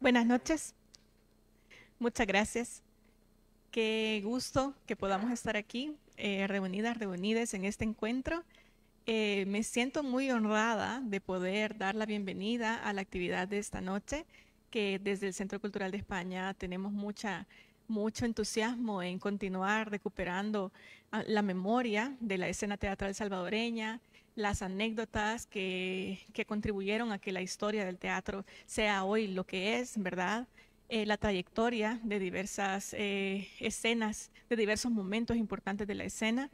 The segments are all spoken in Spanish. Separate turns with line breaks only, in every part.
Buenas noches. Muchas gracias. Qué gusto que podamos estar aquí eh, reunidas, reunidas en este encuentro. Eh, me siento muy honrada de poder dar la bienvenida a la actividad de esta noche, que desde el Centro Cultural de España tenemos mucha, mucho entusiasmo en continuar recuperando ah, la memoria de la escena teatral salvadoreña, las anécdotas que, contribuyeron a que la historia del teatro sea hoy lo que es, ¿verdad? Eh, la trayectoria de diversas eh, escenas, de diversos momentos importantes de la escena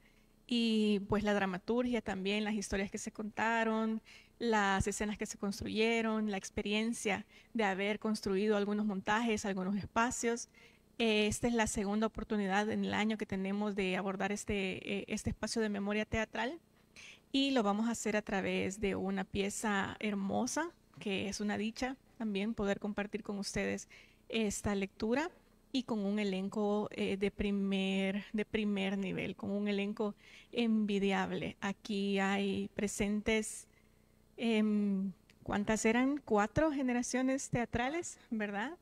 y pues la dramaturgia también, las historias que se contaron, las escenas que se construyeron, la experiencia de haber construido algunos montajes, algunos espacios. Eh, esta es la segunda oportunidad en el año que tenemos de abordar este, este espacio de memoria teatral y lo vamos a hacer a través de una pieza hermosa, que es una dicha también poder compartir con ustedes esta lectura y con un elenco eh, de, primer, de primer nivel, con un elenco envidiable. Aquí hay presentes, em, ¿cuántas eran? Cuatro generaciones teatrales, ¿verdad?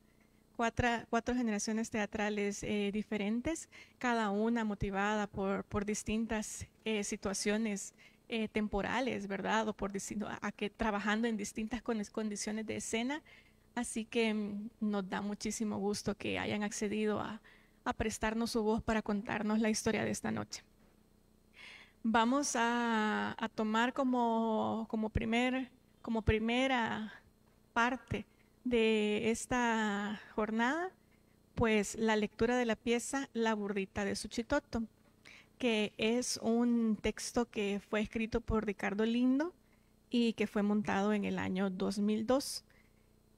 Cuatro, cuatro generaciones teatrales eh, diferentes, cada una motivada por, por distintas eh, situaciones eh, temporales, ¿verdad? O por decirlo, a, que trabajando en distintas condiciones de escena. Así que mm, nos da muchísimo gusto que hayan accedido a, prestarnos su voz para contarnos la historia de esta noche. Vamos a, tomar como, primer, como primera parte de esta jornada, pues la lectura de la pieza La burrita de Suchitoto, que es un texto que fue escrito por Ricardo Lindo y que fue montado en el año 2002.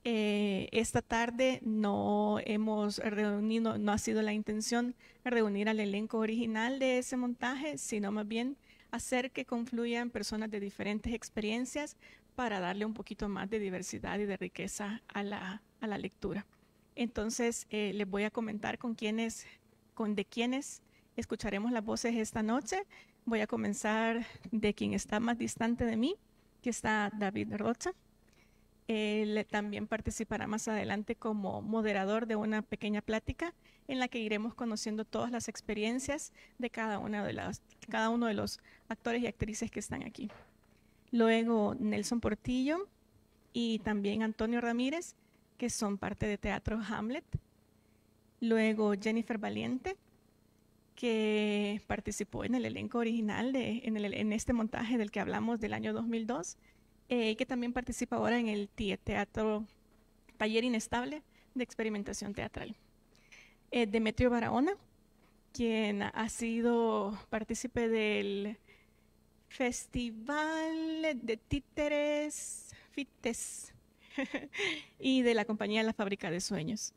Eh, esta tarde no hemos reunido, no ha sido la intención reunir al elenco original de ese montaje, sino más bien hacer que confluyan personas de diferentes experiencias para darle un poquito más de diversidad y de riqueza a la, a la lectura. Entonces, eh, les voy a comentar con quiénes, con de quiénes Escucharemos las voces esta noche. Voy a comenzar de quien está más distante de mí, que está David Rocha. Él también participará más adelante como moderador de una pequeña plática en la que iremos conociendo todas las experiencias de cada, uno de los actores y actrices que están aquí. Luego Nelson Portillo y también Antonio Ramírez, que son parte de Teatro Hamlet. Luego Jennifer Valiente, que participó en el elenco original, en, este montaje del que hablamos del año 2002, y eh, que también participa ahora en el teatro Taller Inestable de Experimentación Teatral. Eh, Demetrio Barahona, quien ha sido partícipe del Festival de Títeres Fites y de la compañía La Fábrica de Sueños.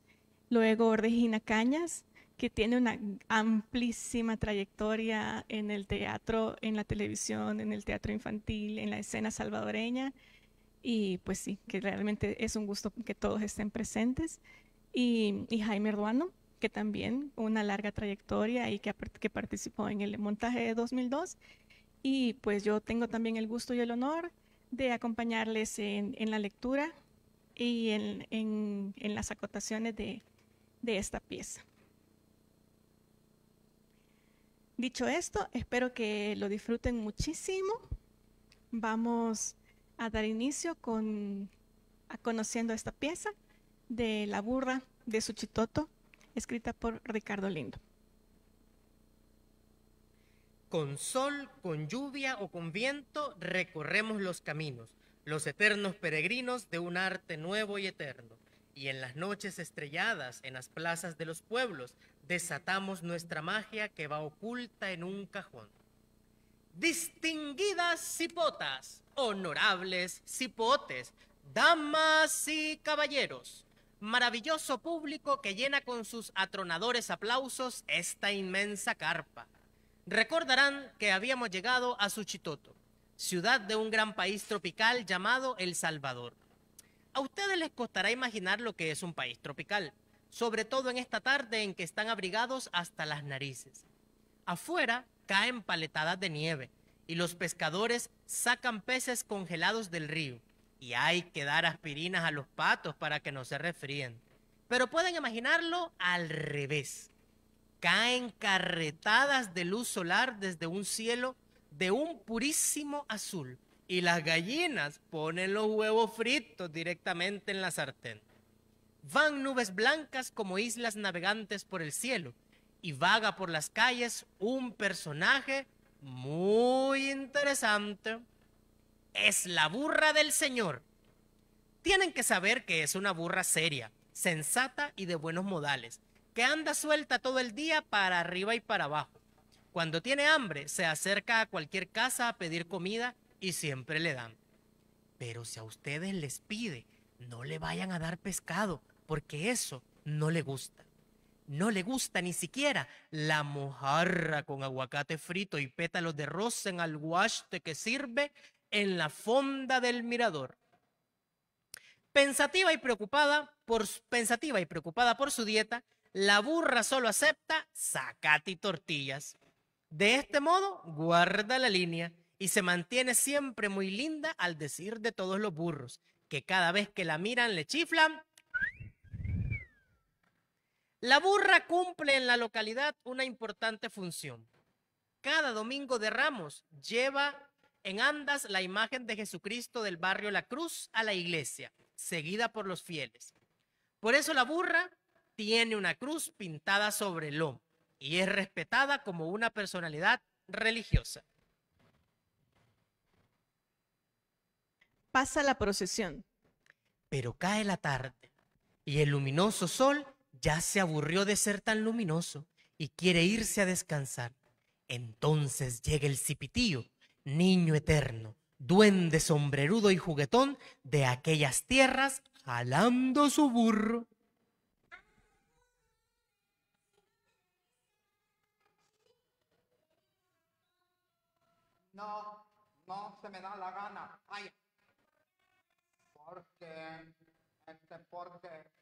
Luego Regina Cañas, que tiene una amplísima trayectoria en el teatro, en la televisión, en el teatro infantil, en la escena salvadoreña. Y pues sí, que realmente es un gusto que todos estén presentes. Y, Jaime Erduano, que también una larga trayectoria y que, participó en el montaje de 2002. Y pues yo tengo también el gusto y el honor de acompañarles en, la lectura y en, las acotaciones de esta pieza. Dicho esto, espero que lo disfruten muchísimo. Vamos a dar inicio con a conociendo esta pieza de La burra de Suchitoto, escrita por Ricardo Lindo.
Con sol, con lluvia o con viento recorremos los caminos, los eternos peregrinos de un arte nuevo y eterno y en las noches estrelladas en las plazas de los pueblos desatamos nuestra magia que va oculta en un cajón. Distinguidas cipotas, honorables cipotes, damas y caballeros, maravilloso público que llena con sus atronadores aplausos esta inmensa carpa. Recordarán que habíamos llegado a Suchitoto, ciudad de un gran país tropical llamado El Salvador a ustedes les costará imaginar lo que es un país tropical, sobre todo en esta tarde en que están abrigados hasta las narices. Afuera caen paletadas de nieve y los pescadores sacan peces congelados del río y hay que dar aspirinas a los patos para que no se resfríen. Pero pueden imaginarlo al revés. Caen carretadas de luz solar desde un cielo de un purísimo azul y las gallinas ponen los huevos fritos directamente en la sartén. Van nubes blancas como islas navegantes por el cielo y vaga por las calles un personaje muy interesante. Es la burra del Señor. Tienen que saber que es una burra seria, sensata y de buenos modales, que anda suelta todo el día para arriba y para abajo. Cuando tiene hambre, se acerca a cualquier casa a pedir comida y siempre le dan. Pero si a ustedes les pide, no le vayan a dar pescado, porque eso no le gusta. No le gusta ni siquiera la mojarra con aguacate frito y pétalos de rosa en alguaste que sirve en la fonda del mirador. Pensativa y preocupada por, pensativa y preocupada por su dieta, la burra solo acepta zacate y tortillas. De este modo, guarda la línea y se mantiene siempre muy linda al decir de todos los burros, que cada vez que la miran le chiflan. La burra cumple en la localidad una importante función. Cada domingo de Ramos lleva en andas la imagen de Jesucristo del barrio La Cruz a la iglesia, seguida por los fieles. Por eso la burra tiene una cruz pintada sobre el lomo y es respetada como una personalidad religiosa. pasa la procesión. Pero cae la tarde y el luminoso sol ya se aburrió de ser tan luminoso y quiere irse a descansar. Entonces llega el cipitío, niño eterno, duende sombrerudo y juguetón de aquellas tierras, jalando su burro.
No, no se me da la gana. Ay, este,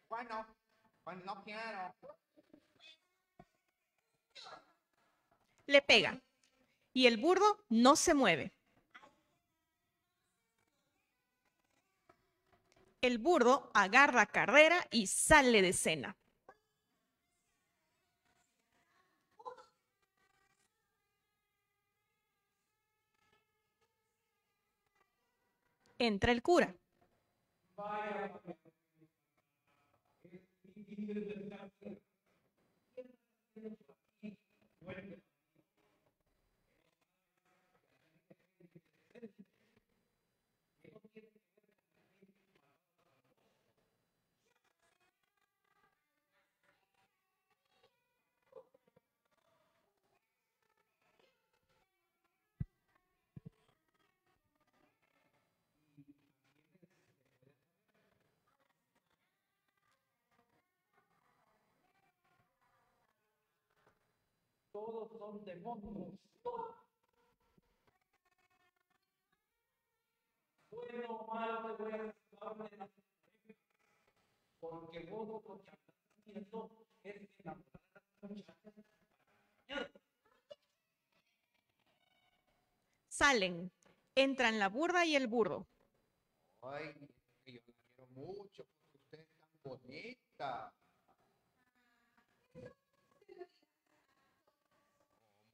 bueno, pues no quiero.
Le pega y el burdo no se mueve. El burdo agarra carrera y sale de escena. Entra el cura.
by our
cazador de monstruos. Bueno malo te voy a de la porque vos lo que haciendo es que la las
Salen, entran la burra y el burro.
Ay, yo la quiero mucho, porque usted es tan bonita.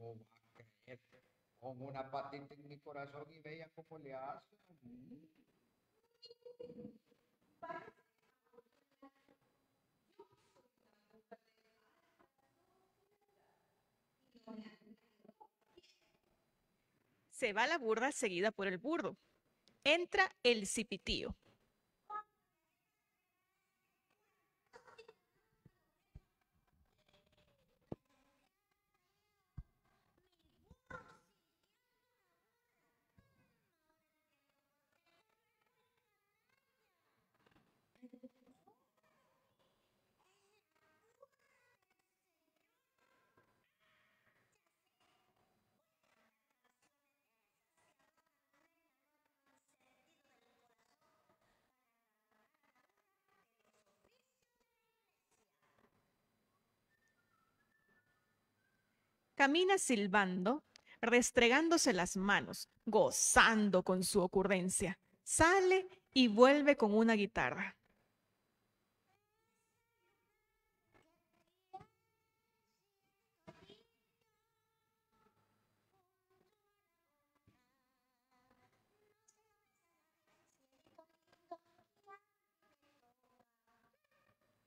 como Con una patita en mi corazón y vea cómo le hace.
Se va la burda seguida por el burdo. Entra el cipitío. Camina silbando, restregándose las manos, gozando con su ocurrencia. Sale y vuelve con una guitarra.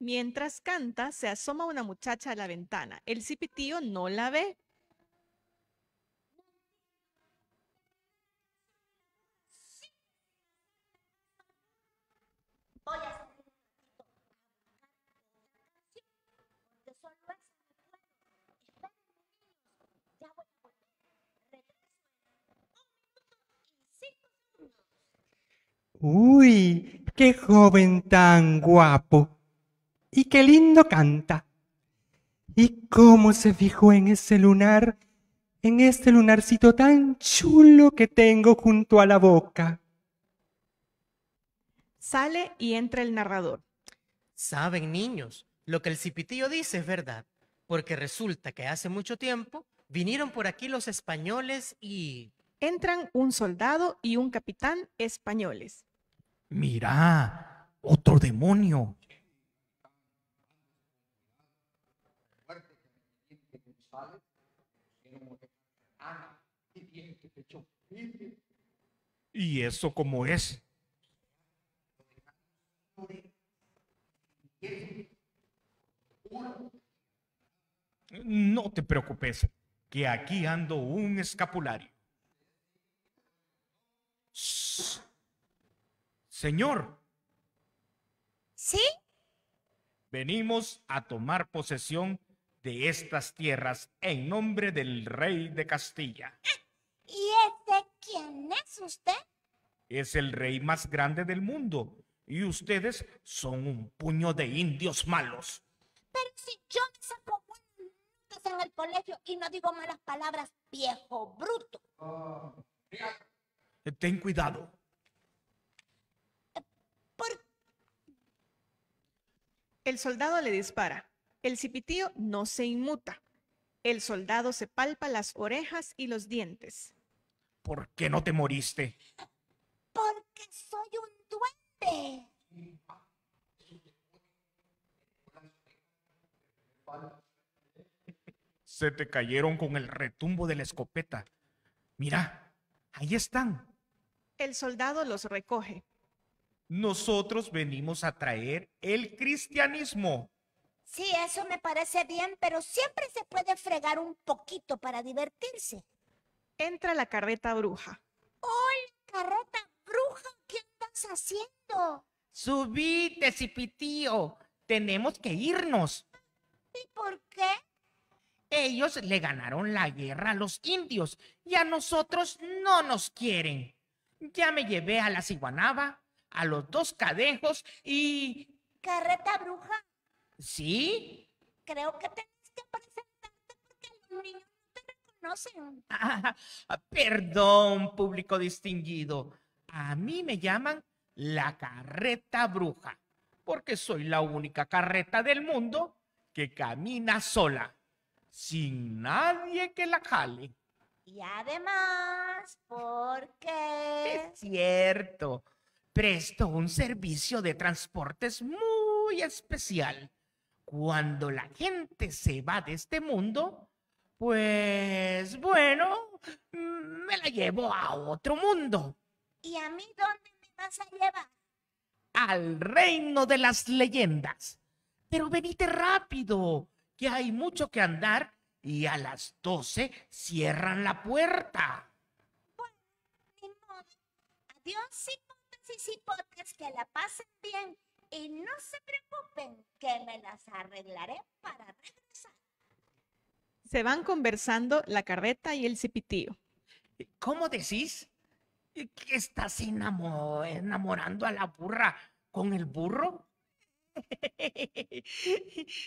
Mientras canta, se asoma una muchacha a la ventana. El cipitío no la ve,
Uy, qué joven tan guapo. Y qué lindo canta. Y cómo se fijó en ese lunar, en este lunarcito tan chulo que tengo junto a la boca.
Sale
y entra el narrador. Saben, niños, lo que el cipitillo dice es verdad, porque resulta que hace mucho tiempo vinieron por aquí los españoles y...
Entran un soldado y un capitán españoles. Mira,
otro demonio. ¿Y eso cómo es? No te preocupes, que aquí ando un escapulario. Señor. Sí. Venimos a tomar posesión de estas tierras en nombre del rey de Castilla.
¿Y ese quién es usted?
Es el rey más grande del mundo y ustedes son un puño de indios malos.
Pero si yo me saco buenas en el colegio y no digo malas palabras, viejo bruto.
ten cuidado.
El soldado le dispara. El cipitío no se inmuta. El soldado se palpa las orejas y los dientes.
¿Por qué no te moriste?
Porque soy un duende.
Se te cayeron con el retumbo de la escopeta. Mira, ahí están.
El soldado los recoge
nosotros venimos a traer el cristianismo.
Sí, eso me parece bien, pero siempre se puede fregar un poquito para divertirse. Entra la carreta bruja. ¡Hola, carreta bruja! ¿Qué estás haciendo?
Subite, Cipitío. Tenemos que irnos.
¿Y por qué?
Ellos le ganaron la guerra a los indios y a nosotros no nos quieren. Ya me llevé a la ciguanaba a los dos cadejos
y... Carreta bruja.
¿Sí?
Creo que tienes que presentarte porque los niños no te reconocen.
Ah, perdón, público distinguido. A mí me llaman la carreta bruja porque soy la única carreta del mundo que camina sola, sin nadie que la jale.
Y además, porque...
Es cierto, Presto un servicio de transportes muy especial. Cuando la gente se va de este mundo, pues bueno, mm, me la llevo a otro mundo.
¿Y a mí dónde me vas a llevar?
Al reino de las leyendas. Pero venite rápido, que hay mucho que andar y a las doce cierran la puerta. Bueno,
Adiós, y Sí, que la pasen bien y no se preocupen que me las arreglaré para regresar.
Se van conversando la carreta y el cipitío. ¿Cómo decís que estás enamorando a la burra con
el burro?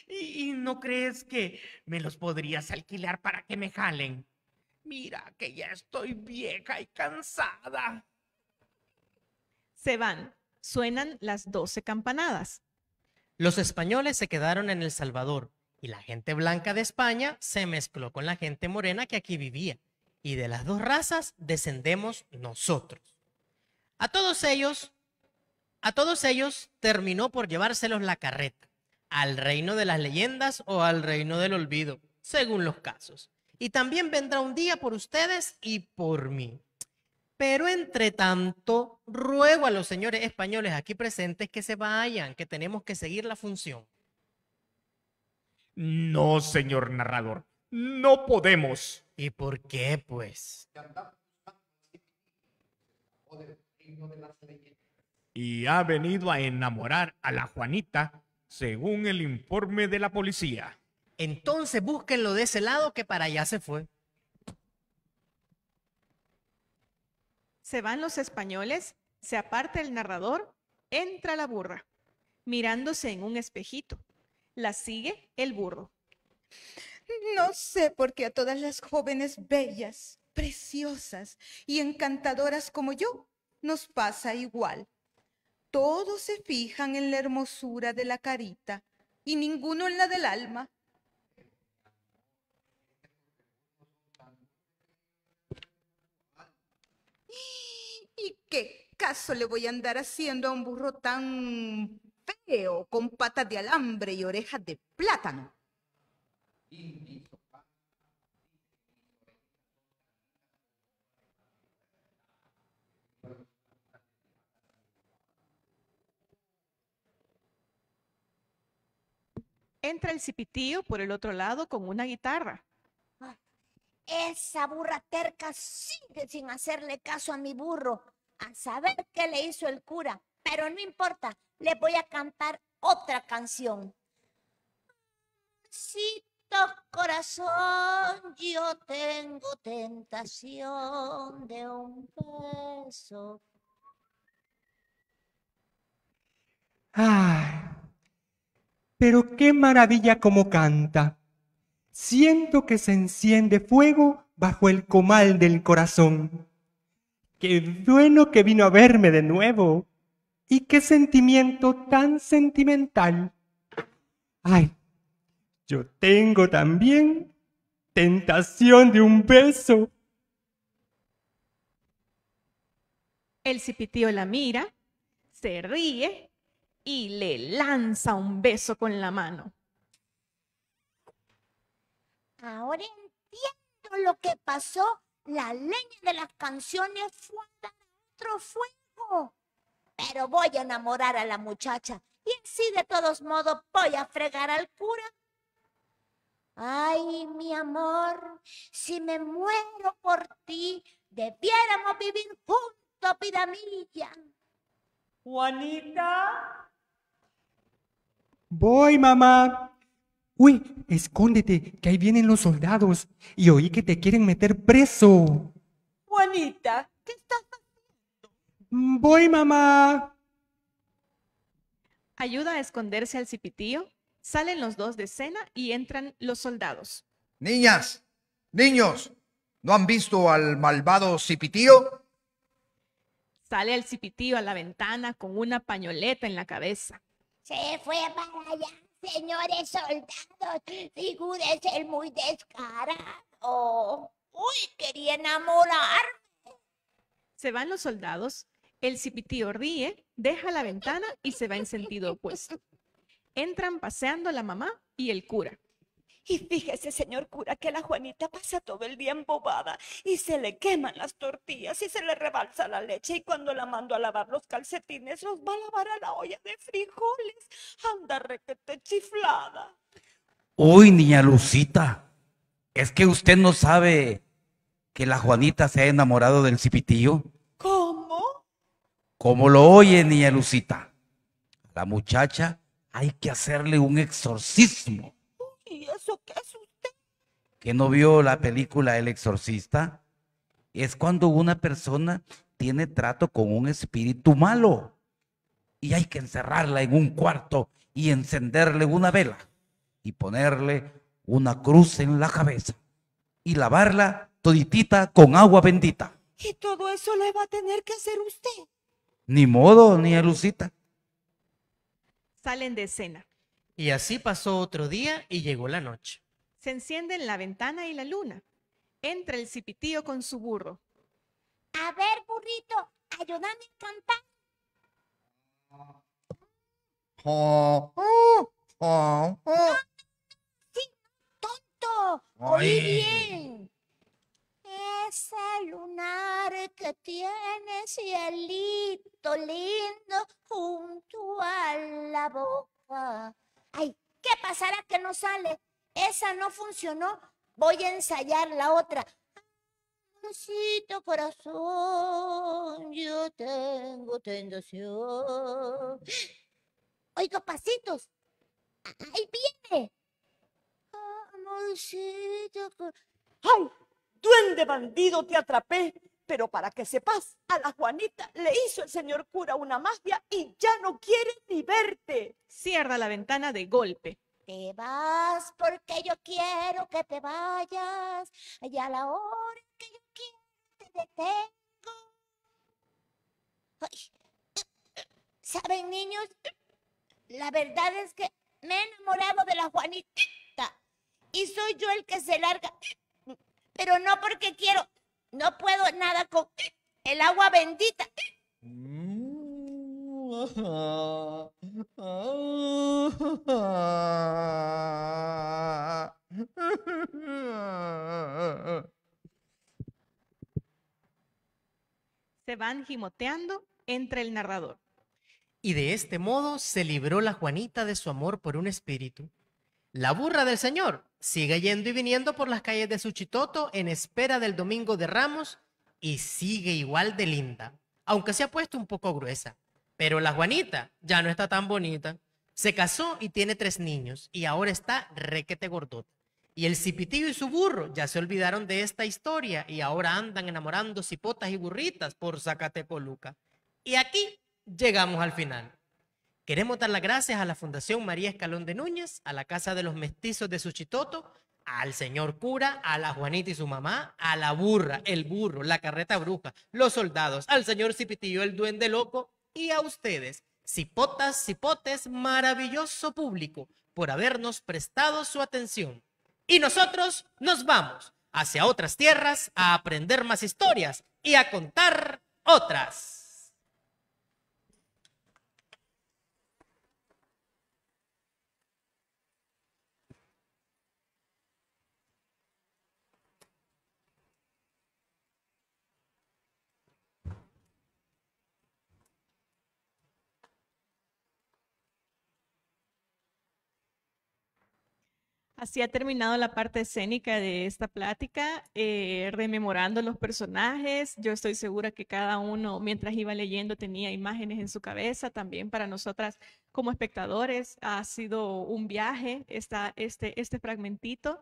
¿Y no crees que me los podrías alquilar para que me jalen? Mira que ya estoy vieja
y cansada se van. Suenan las doce campanadas.
Los españoles se quedaron en El Salvador y la gente blanca de España se mezcló con la gente morena que aquí vivía. Y de las dos razas descendemos nosotros. A todos ellos, a todos ellos terminó por llevárselos la carreta, al reino de las leyendas o al reino del olvido, según los casos. Y también vendrá un día por ustedes y por mí. Pero entre tanto, ruego a los señores españoles aquí presentes que se vayan, que tenemos que seguir la función.
No, señor narrador,
no podemos.
¿Y por qué, pues? Y ha venido a enamorar a la Juanita, según el informe de la policía.
Entonces búsquenlo de ese lado que para allá se fue.
Se van los españoles, se aparta el narrador, entra la burra, mirándose en un espejito. La sigue el burro.
No sé por qué a todas las jóvenes bellas, preciosas y encantadoras como yo nos pasa igual. Todos se fijan en la hermosura de la carita y ninguno en la del alma. le voy a andar haciendo a un burro tan feo, con patas de alambre y orejas de plátano?
Entra el cipitío por el otro lado con una guitarra.
Esa burra terca sigue sin hacerle caso a mi burro a saber qué le hizo el cura, pero no importa, le voy a cantar otra canción. Si corazón, yo tengo tentación de un beso.
¡Ay! Pero qué maravilla como canta. Siento que se enciende fuego bajo el comal del corazón. Qué bueno que vino a verme de nuevo. Y qué sentimiento tan sentimental. Ay, yo tengo también tentación de un beso.
El cipitío la mira, se ríe y le lanza un beso con la mano.
Ahora entiendo lo que pasó la leña de las canciones fue a otro fuego. Pero voy a enamorar a la muchacha y así de todos modos voy a fregar al cura. Ay, mi amor, si me muero por ti, debiéramos vivir juntos, piramilla. Juanita.
Voy, mamá. Uy, escóndete, que ahí vienen los soldados y oí que te quieren meter preso.
Juanita, ¿qué estás
haciendo? Mm, voy, mamá.
Ayuda a esconderse al cipitío. Salen los dos de cena y entran los
soldados. Niñas, niños, ¿no han visto al malvado cipitío?
Sale el cipitío a la ventana con una pañoleta en la cabeza.
Se fue para allá. Señores soldados, figúrese el muy descarado. Uy, quería enamorarme.
Se van los soldados, el cipitío ríe, deja la ventana y se va en sentido opuesto. Entran paseando la mamá y el cura. Y fíjese, señor cura, que la Juanita pasa todo el día embobada y se le queman las tortillas
y se le rebalsa la leche y cuando la mando a lavar los calcetines los va a lavar a la olla de frijoles. Anda requete chiflada.
Uy, niña Lucita, es que usted no sabe que la Juanita se ha enamorado del cipitillo. ¿Cómo? cómo lo oye, niña Lucita. La muchacha hay que hacerle un exorcismo
usted?
¿Que no vio la película El Exorcista? Es cuando una persona tiene trato con un espíritu malo y hay que encerrarla en un cuarto y encenderle una vela y ponerle una cruz en la cabeza y lavarla toditita con agua bendita. Y
todo eso le va a tener que hacer usted.
Ni modo, ni a Lucita.
Salen de escena.
Y así pasó otro día y llegó la noche.
Se encienden la ventana y la luna. Entra el cipitío con su burro. A ver, burrito, ayúdame a cantar.
Oh, oh, oh, no, tonto, oí bien. Ese lunar que tiene cielito lindo, junto a la boca ay, ¿qué pasará que no sale? Esa no funcionó, voy a ensayar la otra. Amorcito corazón, yo tengo tentación. Oigo pasitos, ahí viene. Amorcito corazón. ¡Ay! Duende bandido, te atrapé pero para
que sepas, a la Juanita le hizo el señor cura una magia y ya no quiere ni
verte. Cierra la ventana de golpe.
Te vas porque yo quiero que te vayas. Y a la hora que yo quiero te detengo. ¿Saben, niños? La verdad es que me he enamorado de la Juanita. Y soy yo el que se larga. Pero no porque quiero, no puedo nada con el agua bendita.
Se van gimoteando entre el narrador.
Y de este modo se libró la Juanita de su amor por un espíritu. La burra del Señor sigue yendo y viniendo por las calles de Suchitoto en espera del Domingo de Ramos y sigue igual de linda, aunque se ha puesto un poco gruesa. Pero la Juanita ya no está tan bonita. Se casó y tiene tres niños y ahora está requete gordote. Y el cipitillo y su burro ya se olvidaron de esta historia y ahora andan enamorando cipotas y burritas por Zacatecoluca. Y aquí llegamos al final. Queremos dar las gracias a la Fundación María Escalón de Núñez, a la Casa de los Mestizos de Suchitoto, al señor cura, a la Juanita y su mamá, a la burra, el burro, la carreta bruja, los soldados, al señor Cipitillo, el duende loco, y a ustedes, cipotas, cipotes, maravilloso público, por habernos prestado su atención. Y nosotros nos vamos hacia otras tierras a aprender más historias y a contar otras.
Así ha terminado la parte escénica de esta plática, eh, rememorando los personajes. Yo estoy segura que cada uno, mientras iba leyendo, tenía imágenes en su cabeza. También para nosotras como espectadores ha sido un viaje este, este, fragmentito.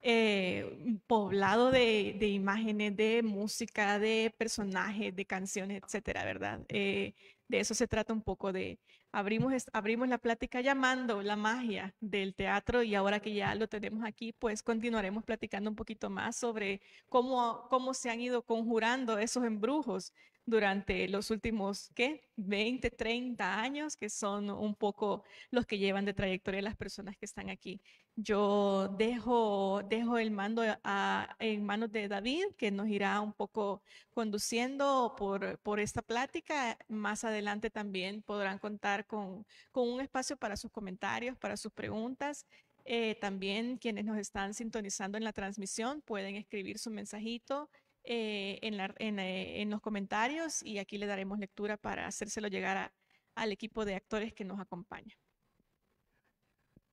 Eh, poblado de, imágenes, de música, de personajes, de canciones, etcétera, ¿verdad? Eh, de eso se trata un poco de, abrimos, abrimos la plática llamando la magia del teatro y ahora que ya lo tenemos aquí, pues continuaremos platicando un poquito más sobre cómo, cómo se han ido conjurando esos embrujos durante los últimos, ¿qué? 20, 30 años, que son un poco los que llevan de trayectoria las personas que están aquí. Yo dejo, dejo el mando en manos de David, que nos irá un poco conduciendo por, por esta plática. Más adelante también podrán contar con, con un espacio para sus comentarios, para sus preguntas. Eh, también quienes nos están sintonizando en la transmisión pueden escribir su mensajito eh, eh, en, los comentarios y aquí le daremos lectura para hacérselo llegar al equipo de actores que nos acompaña.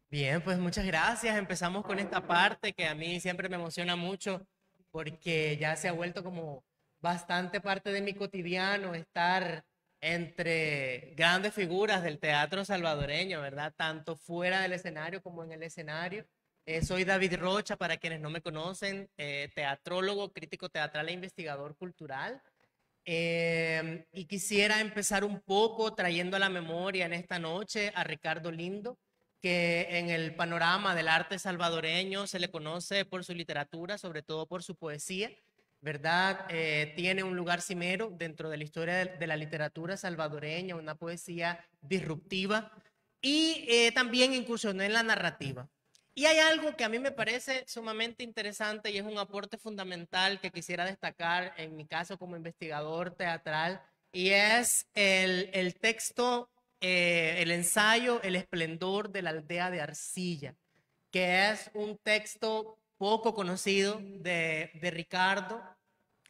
Bien, pues muchas gracias. Empezamos con esta parte que a mí siempre me emociona mucho porque ya se ha vuelto como bastante parte de mi cotidiano estar entre grandes figuras del teatro salvadoreño, ¿verdad? Tanto fuera del escenario como en el escenario. Eh, soy David Rocha, para quienes no me conocen, eh, teatrólogo, crítico teatral e investigador cultural. Em, y quisiera empezar un poco trayendo a la memoria en esta noche a Ricardo Lindo, que en el panorama del arte salvadoreño se le conoce por su literatura, sobre todo por su poesía, ¿verdad? Eh, tiene un lugar cimero dentro de la historia de la literatura salvadoreña, una poesía disruptiva. Y también incursionó en la narrativa. Y hay algo que a mí me parece sumamente interesante y es un aporte fundamental que quisiera destacar en mi caso como investigador teatral, y es el, texto, eh, el ensayo El esplendor de la aldea de Arcilla, que es un texto poco conocido de Ricardo,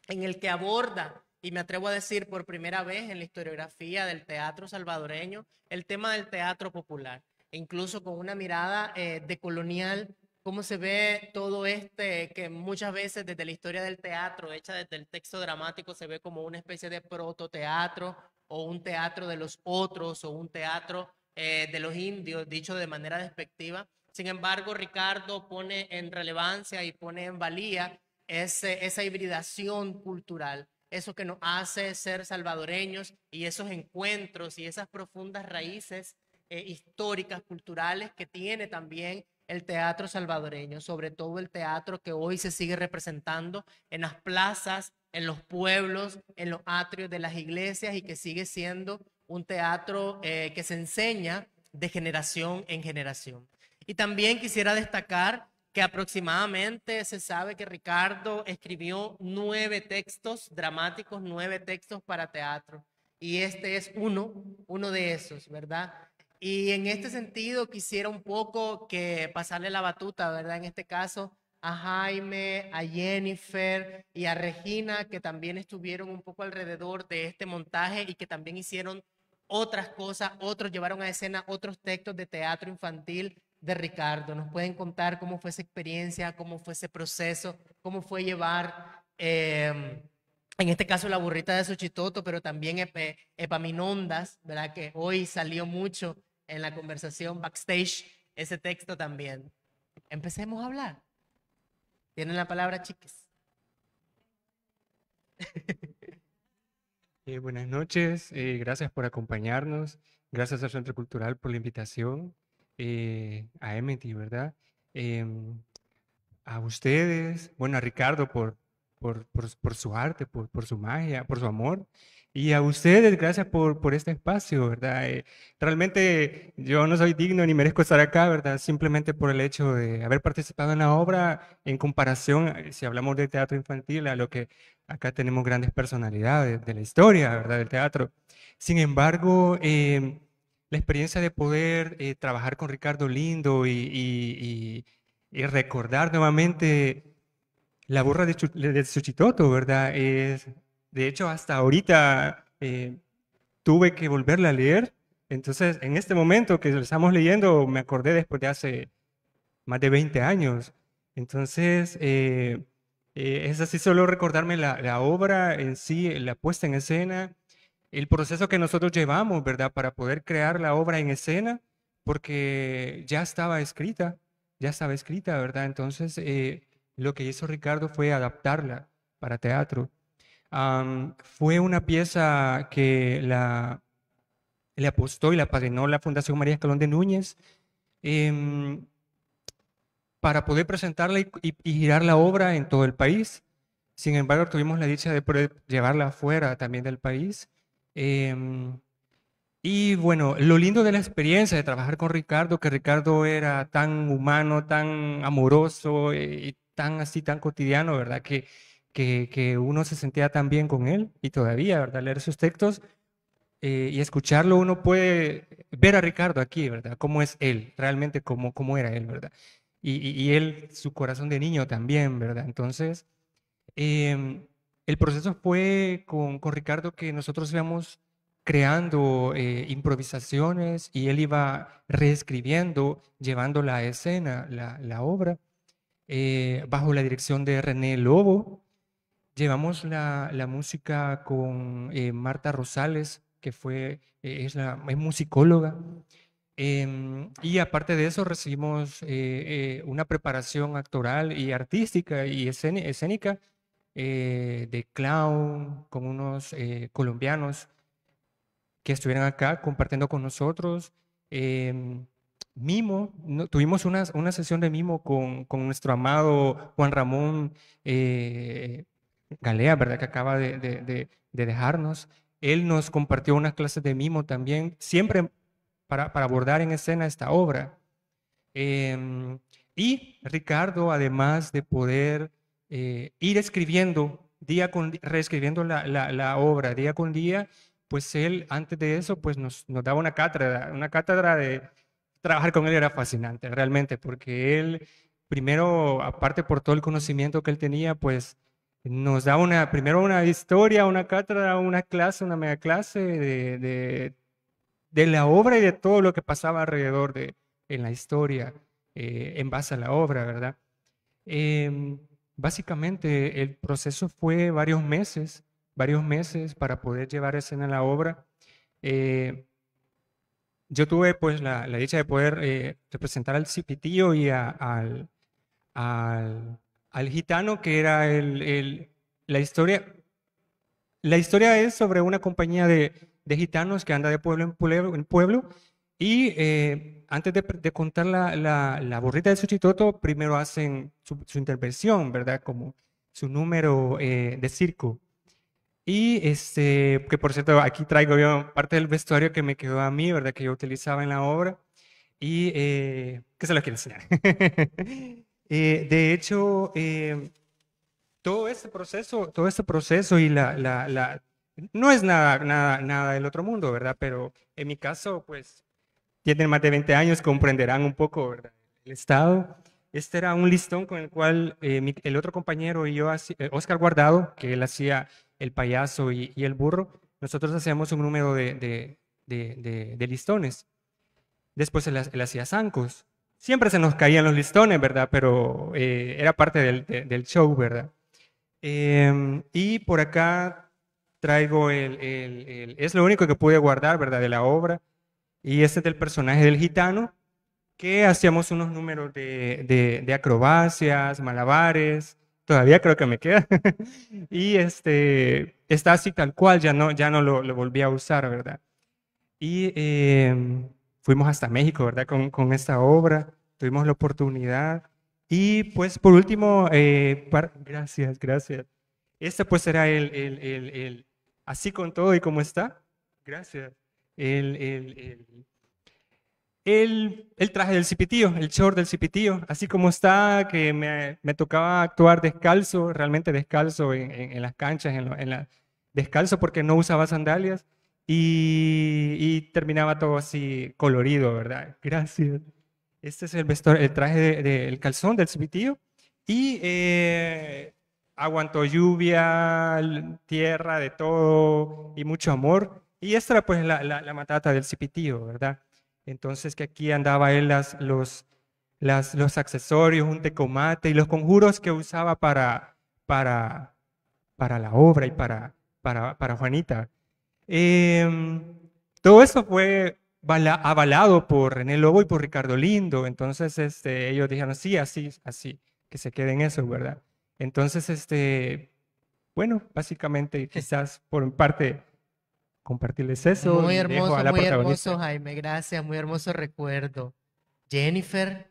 en el que aborda y me atrevo a decir por primera vez en la historiografía del teatro salvadoreño, el tema del teatro popular incluso con una mirada eh, decolonial, cómo se ve todo este que muchas veces desde la historia del teatro, hecha desde el texto dramático, se ve como una especie de prototeatro o un teatro de los otros o un teatro eh, de los indios, dicho de manera despectiva. Sin embargo, Ricardo pone en relevancia y pone en valía esa hibridación cultural, eso que nos hace ser salvadoreños y esos encuentros y esas profundas raíces eh, históricas, culturales que tiene también el teatro salvadoreño, sobre todo el teatro que hoy se sigue representando en las plazas, en los pueblos, en los atrios de las iglesias y que sigue siendo un teatro eh, que se enseña de generación en generación. Y también quisiera destacar que aproximadamente se sabe que Ricardo escribió nueve textos dramáticos, nueve textos para teatro. Y este es uno, uno de esos, ¿verdad? Y en este mm. sentido quisiera un poco que pasarle la batuta, ¿verdad? En este caso a Jaime, a Jennifer y a Regina, que también estuvieron un poco alrededor de este montaje y que también hicieron otras cosas, otros llevaron a escena otros textos de teatro infantil de Ricardo. ¿Nos pueden contar cómo fue esa experiencia, cómo fue ese proceso, cómo fue llevar, em, en este caso, la burrita de Suchitoto, pero también Epaminondas, ¿verdad? Que hoy salió mucho en la conversación backstage ese texto también. Empecemos a hablar. Tienen la palabra, chiques.
Eh, buenas noches, eh, gracias por acompañarnos, gracias al Centro Cultural por la invitación eh, a Emity, ¿verdad? Em, a ustedes, bueno, a Ricardo por, por, su arte, por, por, su magia, por su amor. Y a ustedes, gracias por, por este espacio, ¿verdad? Eh, realmente yo no soy digno ni merezco estar acá, ¿verdad? Simplemente por el hecho de haber participado en la obra en comparación, eh, si hablamos de teatro infantil, a lo que acá tenemos grandes personalidades de la historia, ¿verdad? Del teatro. Sin embargo, em, la experiencia de poder eh, trabajar con Ricardo Lindo y, recordar nuevamente la burra de, Chuchitoto, ¿verdad? Es de hecho, hasta ahorita eh, tuve que volverla a leer. Entonces, en este momento que lo estamos leyendo, me acordé después de hace más de 20 años. Entonces, eh, eh, es así solo recordarme la, obra en sí, la puesta en escena, el proceso que nosotros llevamos, ¿verdad? Para poder crear la obra en escena, porque ya estaba escrita, ya estaba escrita, ¿verdad? Entonces, lo que hizo Ricardo fue adaptarla para teatro fue una pieza que le apostó y la padrinó la Fundación María Escalón de Núñez em, para poder presentarla y, girar la obra en todo el país. Sin embargo, tuvimos la dicha de poder llevarla afuera también del país. Em, y bueno, lo lindo de la experiencia de trabajar con Ricardo, que Ricardo era tan humano, tan amoroso eh, y tan así, tan cotidiano, ¿verdad? Que que, uno se sentía tan bien con él y todavía, ¿verdad? Leer sus textos eh, y escucharlo, uno puede ver a Ricardo aquí, ¿verdad? Cómo es él, realmente cómo, cómo era él, ¿verdad? Y, él, su corazón de niño también, ¿verdad? Entonces, em, el proceso fue con, Ricardo que nosotros íbamos creando eh, improvisaciones y él iba reescribiendo, llevando la escena, la, obra, eh, bajo la dirección de René Lobo, Llevamos la, música con eh, Marta Rosales, que fue, eh, es, la, musicóloga. Em, y aparte de eso, recibimos eh, una preparación actoral y artística y escénica de clown con unos colombianos que estuvieron acá compartiendo con nosotros. Em, Mimo, tuvimos una, una, sesión de Mimo con, nuestro amado Juan Ramón Galea, ¿verdad? Que acaba de, dejarnos. Él nos compartió unas clases de mimo también, siempre para, abordar en escena esta obra. Em, y Ricardo, además de poder eh, ir escribiendo día con reescribiendo la, obra día con día, pues él antes de eso pues nos, nos daba una cátedra, una cátedra de trabajar con él era fascinante realmente, porque él primero, aparte por todo el conocimiento que él tenía, pues nos da una, primero una historia, una cátedra, una clase, una mega clase de, de, la obra y de todo lo que pasaba alrededor de en la historia, eh, en base a la obra, ¿verdad? Em, básicamente el proceso fue varios meses, varios meses para poder llevar a la obra. Eh, yo tuve pues la, dicha de poder eh, representar al Cipitío y al al gitano, que era el, la historia. La historia es sobre una compañía de, gitanos que anda de pueblo en pueblo, y eh, antes de, contar la, la, la burrita de Suchitoto, primero hacen su, intervención, ¿verdad? Como su número eh, de circo. Y este, que por cierto, aquí traigo yo parte del vestuario que me quedó a mí, ¿verdad? Que yo utilizaba en la obra. Y eh, ¿qué se lo quiero enseñar. Eh, de hecho, em, todo este proceso, todo este proceso y la, la, la, no es nada, nada, nada del otro mundo, ¿verdad? Pero en mi caso, pues, tienen más de 20 años, comprenderán un poco, ¿verdad? El estado. Este era un listón con el cual eh, el otro compañero y yo, Oscar eh, Guardado, que él hacía el payaso y, el burro, nosotros hacíamos un número de, de, de, de listones. Después él hacía zancos siempre se nos caían los listones, ¿verdad? Pero eh, era parte del, show, ¿verdad? Em, y por acá traigo el, Es lo único que pude guardar, ¿verdad? De la obra. Y este es del personaje del gitano, que hacíamos unos números de, acrobacias, malabares. Todavía creo que me queda. y este, está así tal cual, ya no, ya no lo, volví a usar, ¿verdad? Y em, fuimos hasta México, ¿verdad? Con, con esta obra tuvimos la oportunidad. Y pues por último, eh, gracias, gracias. Este pues será el, el, el, así con todo y como está. Gracias. El, el, traje del cipitío, el short del cipitío, así como está, que me, me tocaba actuar descalzo, realmente descalzo en, las canchas, en, la, descalzo porque no usaba sandalias y, y terminaba todo así colorido, ¿verdad? Gracias. Este es el, el traje del calzón del Cipitío. Y eh, aguantó lluvia, tierra, de todo, y mucho amor. Y esta era pues la, matata del cipitío, ¿verdad? Entonces que aquí andaba él las, los, las, los accesorios, un tecomate y los conjuros que usaba para, para, para la obra y para, para, para Juanita. Em, todo eso fue avalado por René Lobo y por Ricardo Lindo. Entonces este, ellos dijeron, sí, así, así, que se quede en eso, ¿verdad? Entonces, este, bueno, básicamente quizás por parte compartirles eso. Muy hermoso, muy hermoso
Jaime, gracias, muy hermoso recuerdo. Jennifer,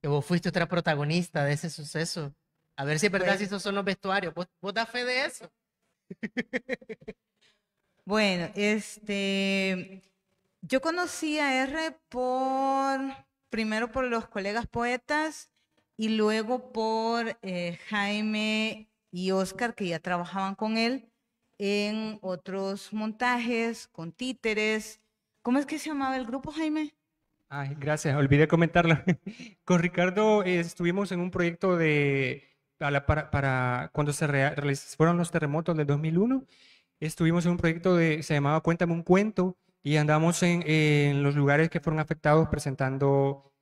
que vos fuiste otra protagonista de ese suceso. A ver si es verdad si esos son los vestuarios. ¿Vos, vos das fe de eso?
Bueno, este, yo conocí a R por, primero por los colegas poetas y luego por eh, Jaime y Oscar, que ya trabajaban con él en otros montajes, con títeres. ¿Cómo es que se llamaba el grupo, Jaime?
Ay, gracias, olvidé comentarlo. Con Ricardo eh, estuvimos en un proyecto de, para, para, cuando se realizaron fueron los terremotos del 2001, estuvimos en un proyecto de, se llamaba Cuéntame un cuento, y andamos en, los lugares que fueron afectados presentando,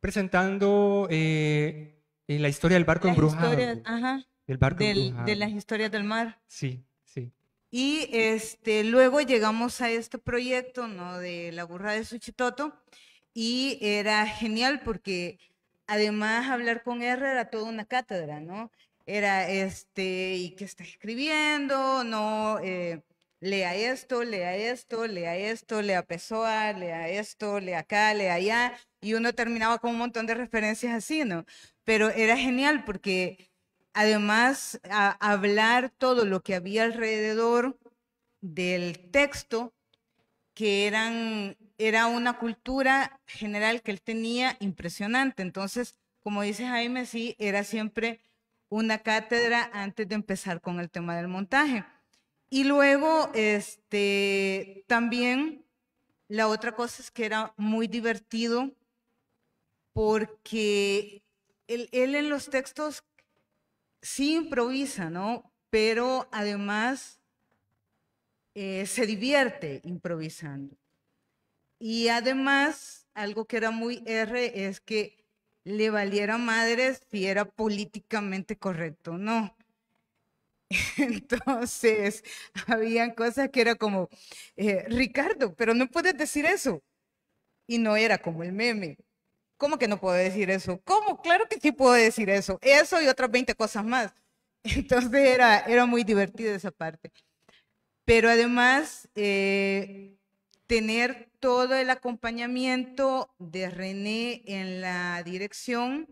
presentando en eh, eh, la historia del barco en embrujado. barco De las
historias del mar.
Sí, sí.
Y este, luego llegamos a este proyecto ¿no? de la burra de Suchitoto y era genial porque además hablar con R era toda una cátedra, ¿no? Era este, ¿y qué está escribiendo? No, eh, lea esto, lea esto, lea esto, lea Pessoa, lea esto, lea acá, lea allá, y uno terminaba con un montón de referencias así, ¿no? Pero era genial porque además hablar todo lo que había alrededor del texto, que eran, era una cultura general que él tenía impresionante. Entonces, como dice Jaime, sí, era siempre una cátedra antes de empezar con el tema del montaje. Y luego, este, también la otra cosa es que era muy divertido porque él, en los textos sí improvisa, ¿no? Pero además eh, se divierte improvisando. Y además, algo que era muy R es que le valiera madres si era políticamente correcto no. Entonces, habían cosas que era como, eh, Ricardo, pero no puedes decir eso. Y no era como el meme. ¿Cómo que no puedo decir eso? ¿Cómo? Claro que sí puedo decir eso. Eso y otras 20 cosas más. Entonces era, era muy divertida esa parte. Pero además, eh, tener todo el acompañamiento de René en la dirección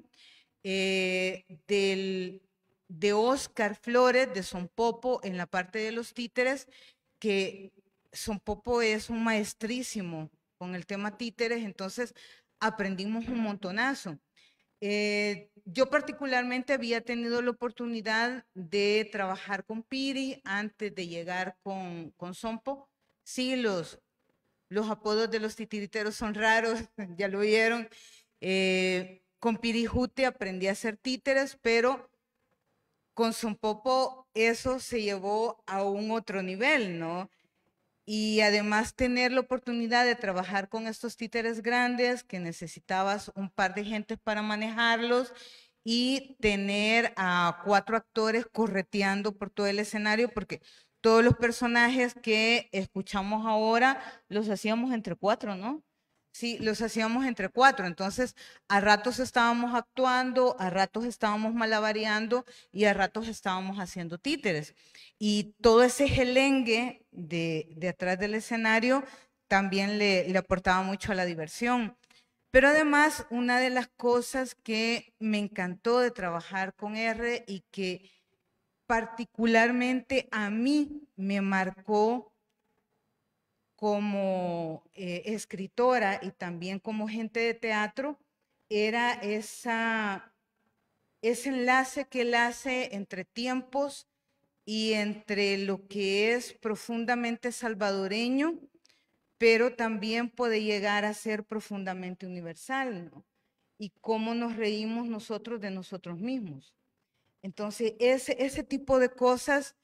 eh, del de Oscar Flores de Son Popo en la parte de los títeres, que Son Popo es un maestrísimo con el tema títeres, entonces aprendimos un montonazo. Eh, yo particularmente había tenido la oportunidad de trabajar con Piri antes de llegar con, con Popo. Sí, los, los apodos de los titiriteros son raros, ya lo vieron. Eh, con Piri Jute aprendí a hacer títeres, pero con Popo eso se llevó a un otro nivel, ¿no? Y además tener la oportunidad de trabajar con estos títeres grandes que necesitabas un par de gente para manejarlos y tener a cuatro actores correteando por todo el escenario porque todos los personajes que escuchamos ahora los hacíamos entre cuatro, ¿no? ¿sí? Los hacíamos entre cuatro, entonces a ratos estábamos actuando, a ratos estábamos malabareando y a ratos estábamos haciendo títeres. Y todo ese gelengue de, atrás del escenario también le, le aportaba mucho a la diversión. Pero además, una de las cosas que me encantó de trabajar con R y que particularmente a mí me marcó como eh, escritora y también como gente de teatro era esa, ese enlace que él hace entre tiempos y entre lo que es profundamente salvadoreño, pero también puede llegar a ser profundamente universal, Y cómo nos reímos nosotros de nosotros mismos. Entonces, ese, ese tipo de cosas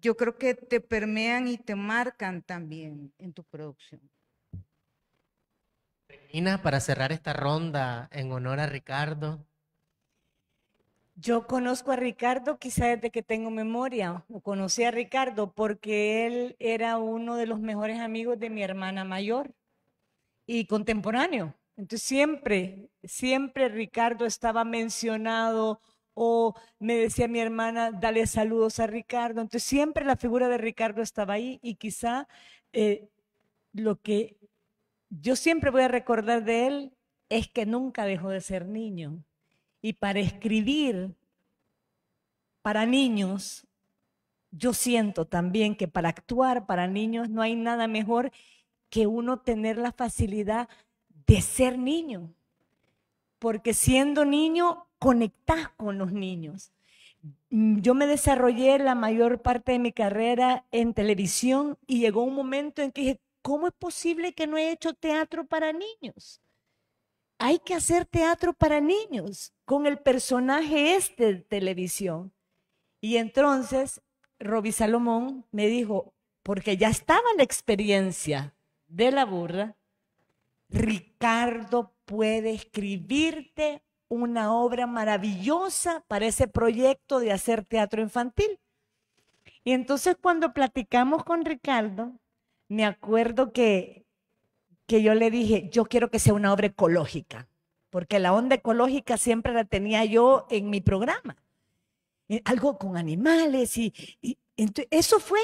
yo creo que te permean y te marcan también en tu producción.
Regina, para cerrar esta ronda en honor a Ricardo.
Yo
conozco a Ricardo quizá desde que tengo memoria, o conocí a Ricardo porque él era uno de los mejores amigos de mi hermana mayor y contemporáneo. Entonces siempre, siempre Ricardo estaba mencionado o me decía mi hermana, dale saludos a Ricardo. Entonces siempre la figura de Ricardo estaba ahí y quizá eh, lo que yo siempre voy a recordar de él es que nunca dejó de ser niño. Y para escribir para niños, yo siento también que para actuar para niños no hay nada mejor que uno tener la facilidad de ser niño. Porque siendo niño conectás con los niños. Yo me desarrollé la mayor parte de mi carrera en televisión y llegó un momento en que dije, ¿cómo es posible que no he hecho teatro para niños? Hay que hacer teatro para niños con el personaje este de televisión. Y entonces Roby Salomón me dijo, porque ya estaba la experiencia de la burra, Ricardo puede escribirte una obra maravillosa para ese proyecto de hacer teatro infantil. Y entonces cuando platicamos con Ricardo, me acuerdo que, que yo le dije, yo quiero que sea una obra ecológica, porque la onda ecológica siempre la tenía yo en mi programa. Algo con animales y, eso fue.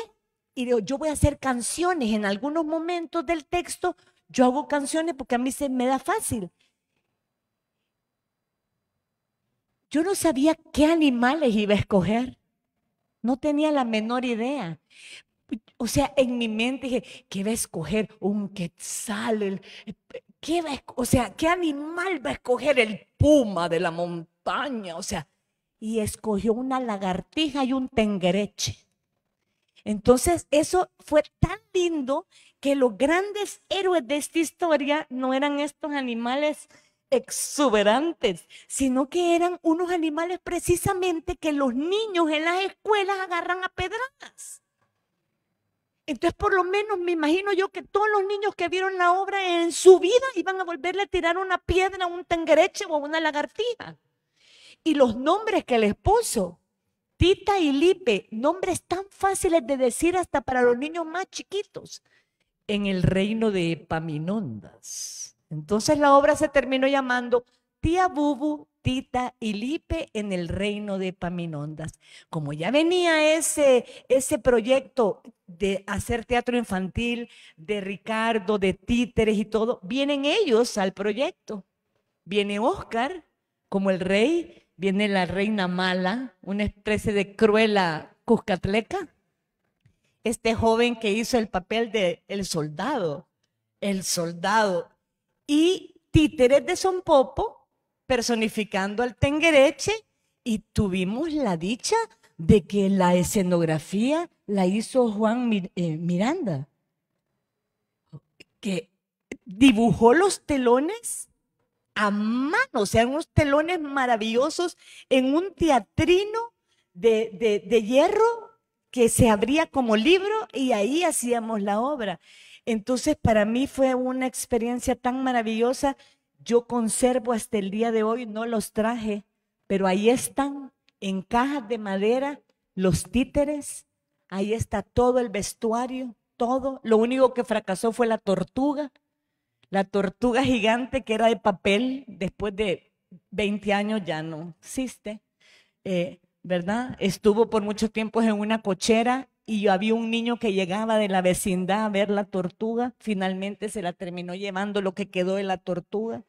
Y yo, yo voy a hacer canciones en algunos momentos del texto, yo hago canciones porque a mí se me da fácil. Yo no sabía qué animales iba a escoger. No tenía la menor idea. O sea, en mi mente dije, ¿qué va a escoger? Un quetzal. ¿qué va o sea, ¿qué animal va a escoger el puma de la montaña? O sea, y escogió una lagartija y un tenguereche. Entonces, eso fue tan lindo que los grandes héroes de esta historia no eran estos animales exuberantes, sino que eran unos animales precisamente que los niños en las escuelas agarran a pedradas. Entonces, por lo menos me imagino yo que todos los niños que vieron la obra en su vida iban a volverle a tirar una piedra, un tengereche o una lagartija. Y los nombres que les puso, Tita y Lipe, nombres tan fáciles de decir hasta para los niños más chiquitos, en el reino de Epaminondas. Entonces la obra se terminó llamando Tía Bubu, Tita y Lipe en el reino de Paminondas. Como ya venía ese, ese proyecto de hacer teatro infantil, de Ricardo, de títeres y todo, vienen ellos al proyecto. Viene Oscar como el rey, viene la reina mala, una especie de cruela cuscatleca. Este joven que hizo el papel de el soldado, el soldado, y títeres de Sonpopo personificando al tenguereche y tuvimos la dicha de que la escenografía la hizo Juan eh, Miranda, que dibujó los telones a mano, o sea, unos telones maravillosos en un teatrino de, de hierro que se abría como libro y ahí hacíamos la obra. Entonces, para mí fue una experiencia tan maravillosa. Yo conservo hasta el día de hoy, no los traje, pero ahí están en cajas de madera los títeres, ahí está todo el vestuario, todo. Lo único que fracasó fue la tortuga, la tortuga gigante que era de papel, después de 20 años ya no existe, eh, ¿verdad? Estuvo por muchos tiempos en una cochera y yo había un niño que llegaba de la vecindad a ver la tortuga, finalmente se la terminó llevando lo que quedó de la tortuga.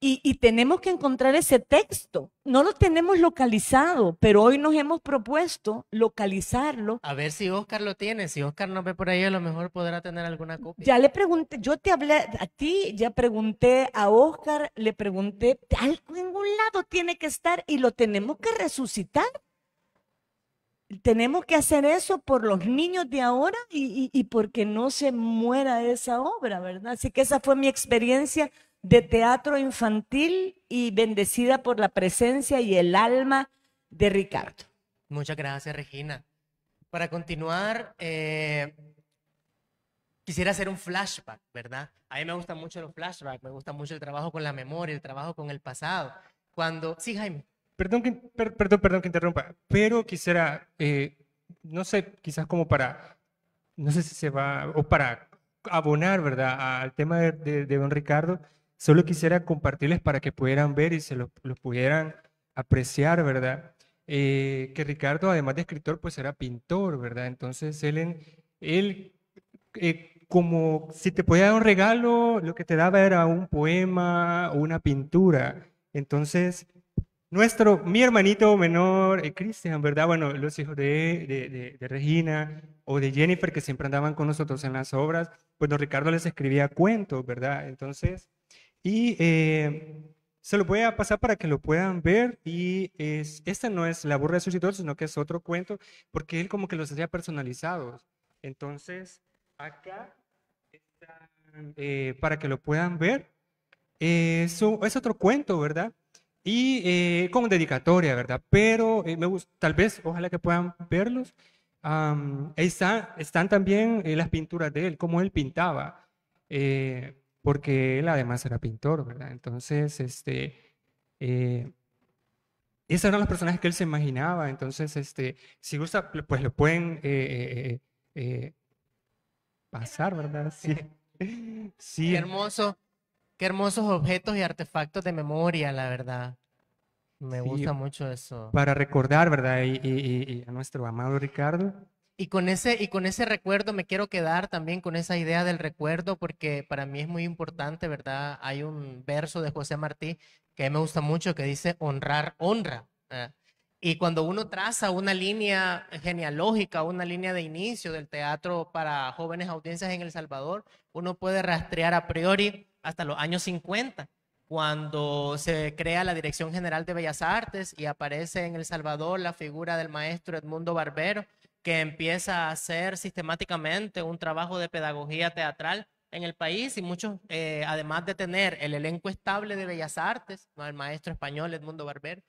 Y, tenemos que encontrar ese texto. No lo tenemos localizado,
pero hoy nos hemos propuesto localizarlo. A ver si Oscar lo tiene. Si Oscar no ve por ahí, a lo mejor podrá tener alguna copia. Ya
le pregunté, yo te hablé a ti, ya pregunté a Oscar, le pregunté, algo en un lado tiene que estar y lo tenemos que resucitar tenemos que hacer eso por los niños de ahora y, porque no se muera esa obra, ¿verdad? Así que esa fue mi experiencia de teatro infantil y bendecida por la presencia y el alma
de Ricardo. Muchas gracias, Regina. Para continuar, eh, quisiera hacer un flashback, ¿verdad? A mí me gustan mucho los flashbacks, me gusta mucho el trabajo con la memoria, el trabajo con el pasado. Cuando, sí, Jaime. Perdón que, perdón,
perdón que interrumpa, pero quisiera, eh, no sé, quizás como para, no sé si se va, o para abonar, ¿verdad?, al tema de, don Ricardo, solo quisiera compartirles para que pudieran ver y se lo, pudieran apreciar, ¿verdad? Eh, que Ricardo, además de escritor, pues era pintor, ¿verdad? Entonces, él, en, él eh, como si te podía dar un regalo, lo que te daba era un poema o una pintura. Entonces, nuestro, mi hermanito menor, eh, Cristian, ¿verdad? Bueno, los hijos de, de, Regina o de Jennifer, que siempre andaban con nosotros en las obras, pues don Ricardo les escribía cuentos, ¿verdad? Entonces, y eh, se lo voy a pasar para que lo puedan ver. Y es, esta no es La burra de resucitó, sino que es otro cuento, porque él como que los hacía personalizados. Entonces, acá eh, para que lo puedan ver. es otro cuento, ¿verdad? y eh, con dedicatoria, ¿verdad? Pero eh, me gusta, tal vez, ojalá que puedan verlos. Um, está, están también eh, las pinturas de él, cómo él pintaba, eh, porque él además era pintor, ¿verdad? Entonces, este, esos eran los personajes que él se imaginaba. Entonces, este, si gusta, pues lo pueden pasar, ¿verdad? Sí. sí. Qué
hermoso. Qué hermosos objetos y artefactos de memoria, la verdad. Me gusta mucho eso. Para
recordar, ¿verdad? Y, a nuestro amado Ricardo.
Y con, ese, y con ese recuerdo me quiero quedar también con esa idea del recuerdo, porque para mí es muy importante, ¿verdad? Hay un verso de José Martí que me gusta mucho que dice honrar, honra. Y cuando uno traza una línea genealógica, una línea de inicio del teatro para jóvenes audiencias en El Salvador, uno puede rastrear a priori hasta los años 50, cuando se crea la Dirección General de Bellas Artes y aparece en El Salvador la figura del maestro Edmundo Barbero, que empieza a hacer sistemáticamente un trabajo de pedagogía teatral en el país y muchos, eh, además de tener el elenco estable de Bellas Artes, el maestro español Edmundo Barbero,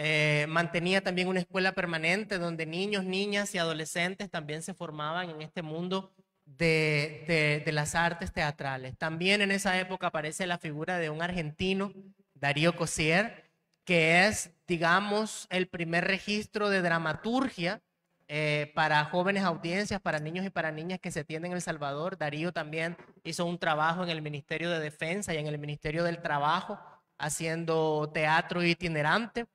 eh, mantenía también una escuela permanente donde niños, niñas y adolescentes también se formaban en este mundo de, de, las artes teatrales. También en esa época aparece la figura de un argentino, Darío Cosier, que es, digamos, el primer registro de dramaturgia eh, para jóvenes audiencias, para niños y para niñas que se tienen en El Salvador. Darío también hizo un trabajo en el Ministerio de Defensa y en el Ministerio del Trabajo, haciendo teatro itinerante.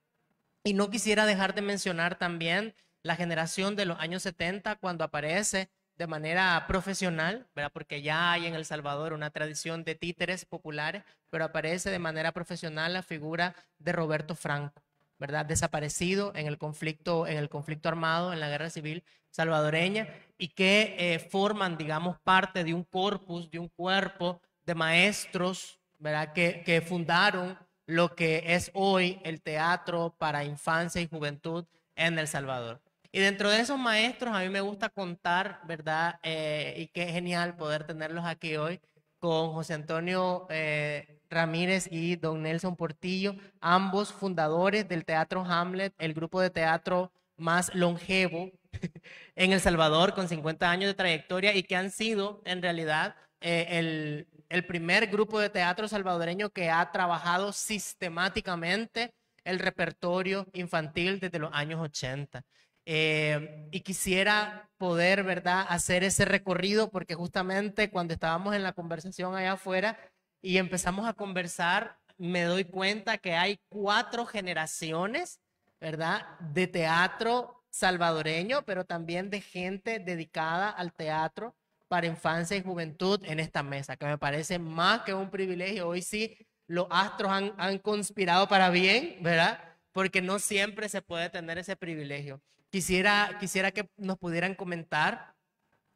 Y no quisiera dejar de mencionar también la generación de los años 70, cuando aparece de manera profesional, ¿verdad? Porque ya hay en El Salvador una tradición de títeres populares, pero aparece de manera profesional la figura de Roberto Franco, ¿verdad? Desaparecido en el conflicto, en el conflicto armado, en la guerra civil salvadoreña, y que eh, forman, digamos, parte de un corpus, de un cuerpo de maestros, ¿verdad? Que, que fundaron lo que es hoy el teatro para infancia y juventud en El Salvador. Y dentro de esos maestros, a mí me gusta contar, ¿verdad? Eh, y qué genial poder tenerlos aquí hoy con José Antonio eh, Ramírez y don Nelson Portillo, ambos fundadores del Teatro Hamlet, el grupo de teatro más longevo en El Salvador, con 50 años de trayectoria y que han sido en realidad eh, el, el primer grupo de teatro salvadoreño que ha trabajado sistemáticamente el repertorio infantil desde los años 80. Eh, y quisiera poder, ¿verdad?, hacer ese recorrido, porque justamente cuando estábamos en la conversación allá afuera y empezamos a conversar, me doy cuenta que hay cuatro generaciones, ¿verdad?, de teatro salvadoreño, pero también de gente dedicada al teatro para infancia y juventud en esta mesa, que me parece más que un privilegio. Hoy sí, los astros han, han conspirado para bien, ¿verdad? Porque no siempre se puede tener ese privilegio. Quisiera, quisiera que nos pudieran comentar,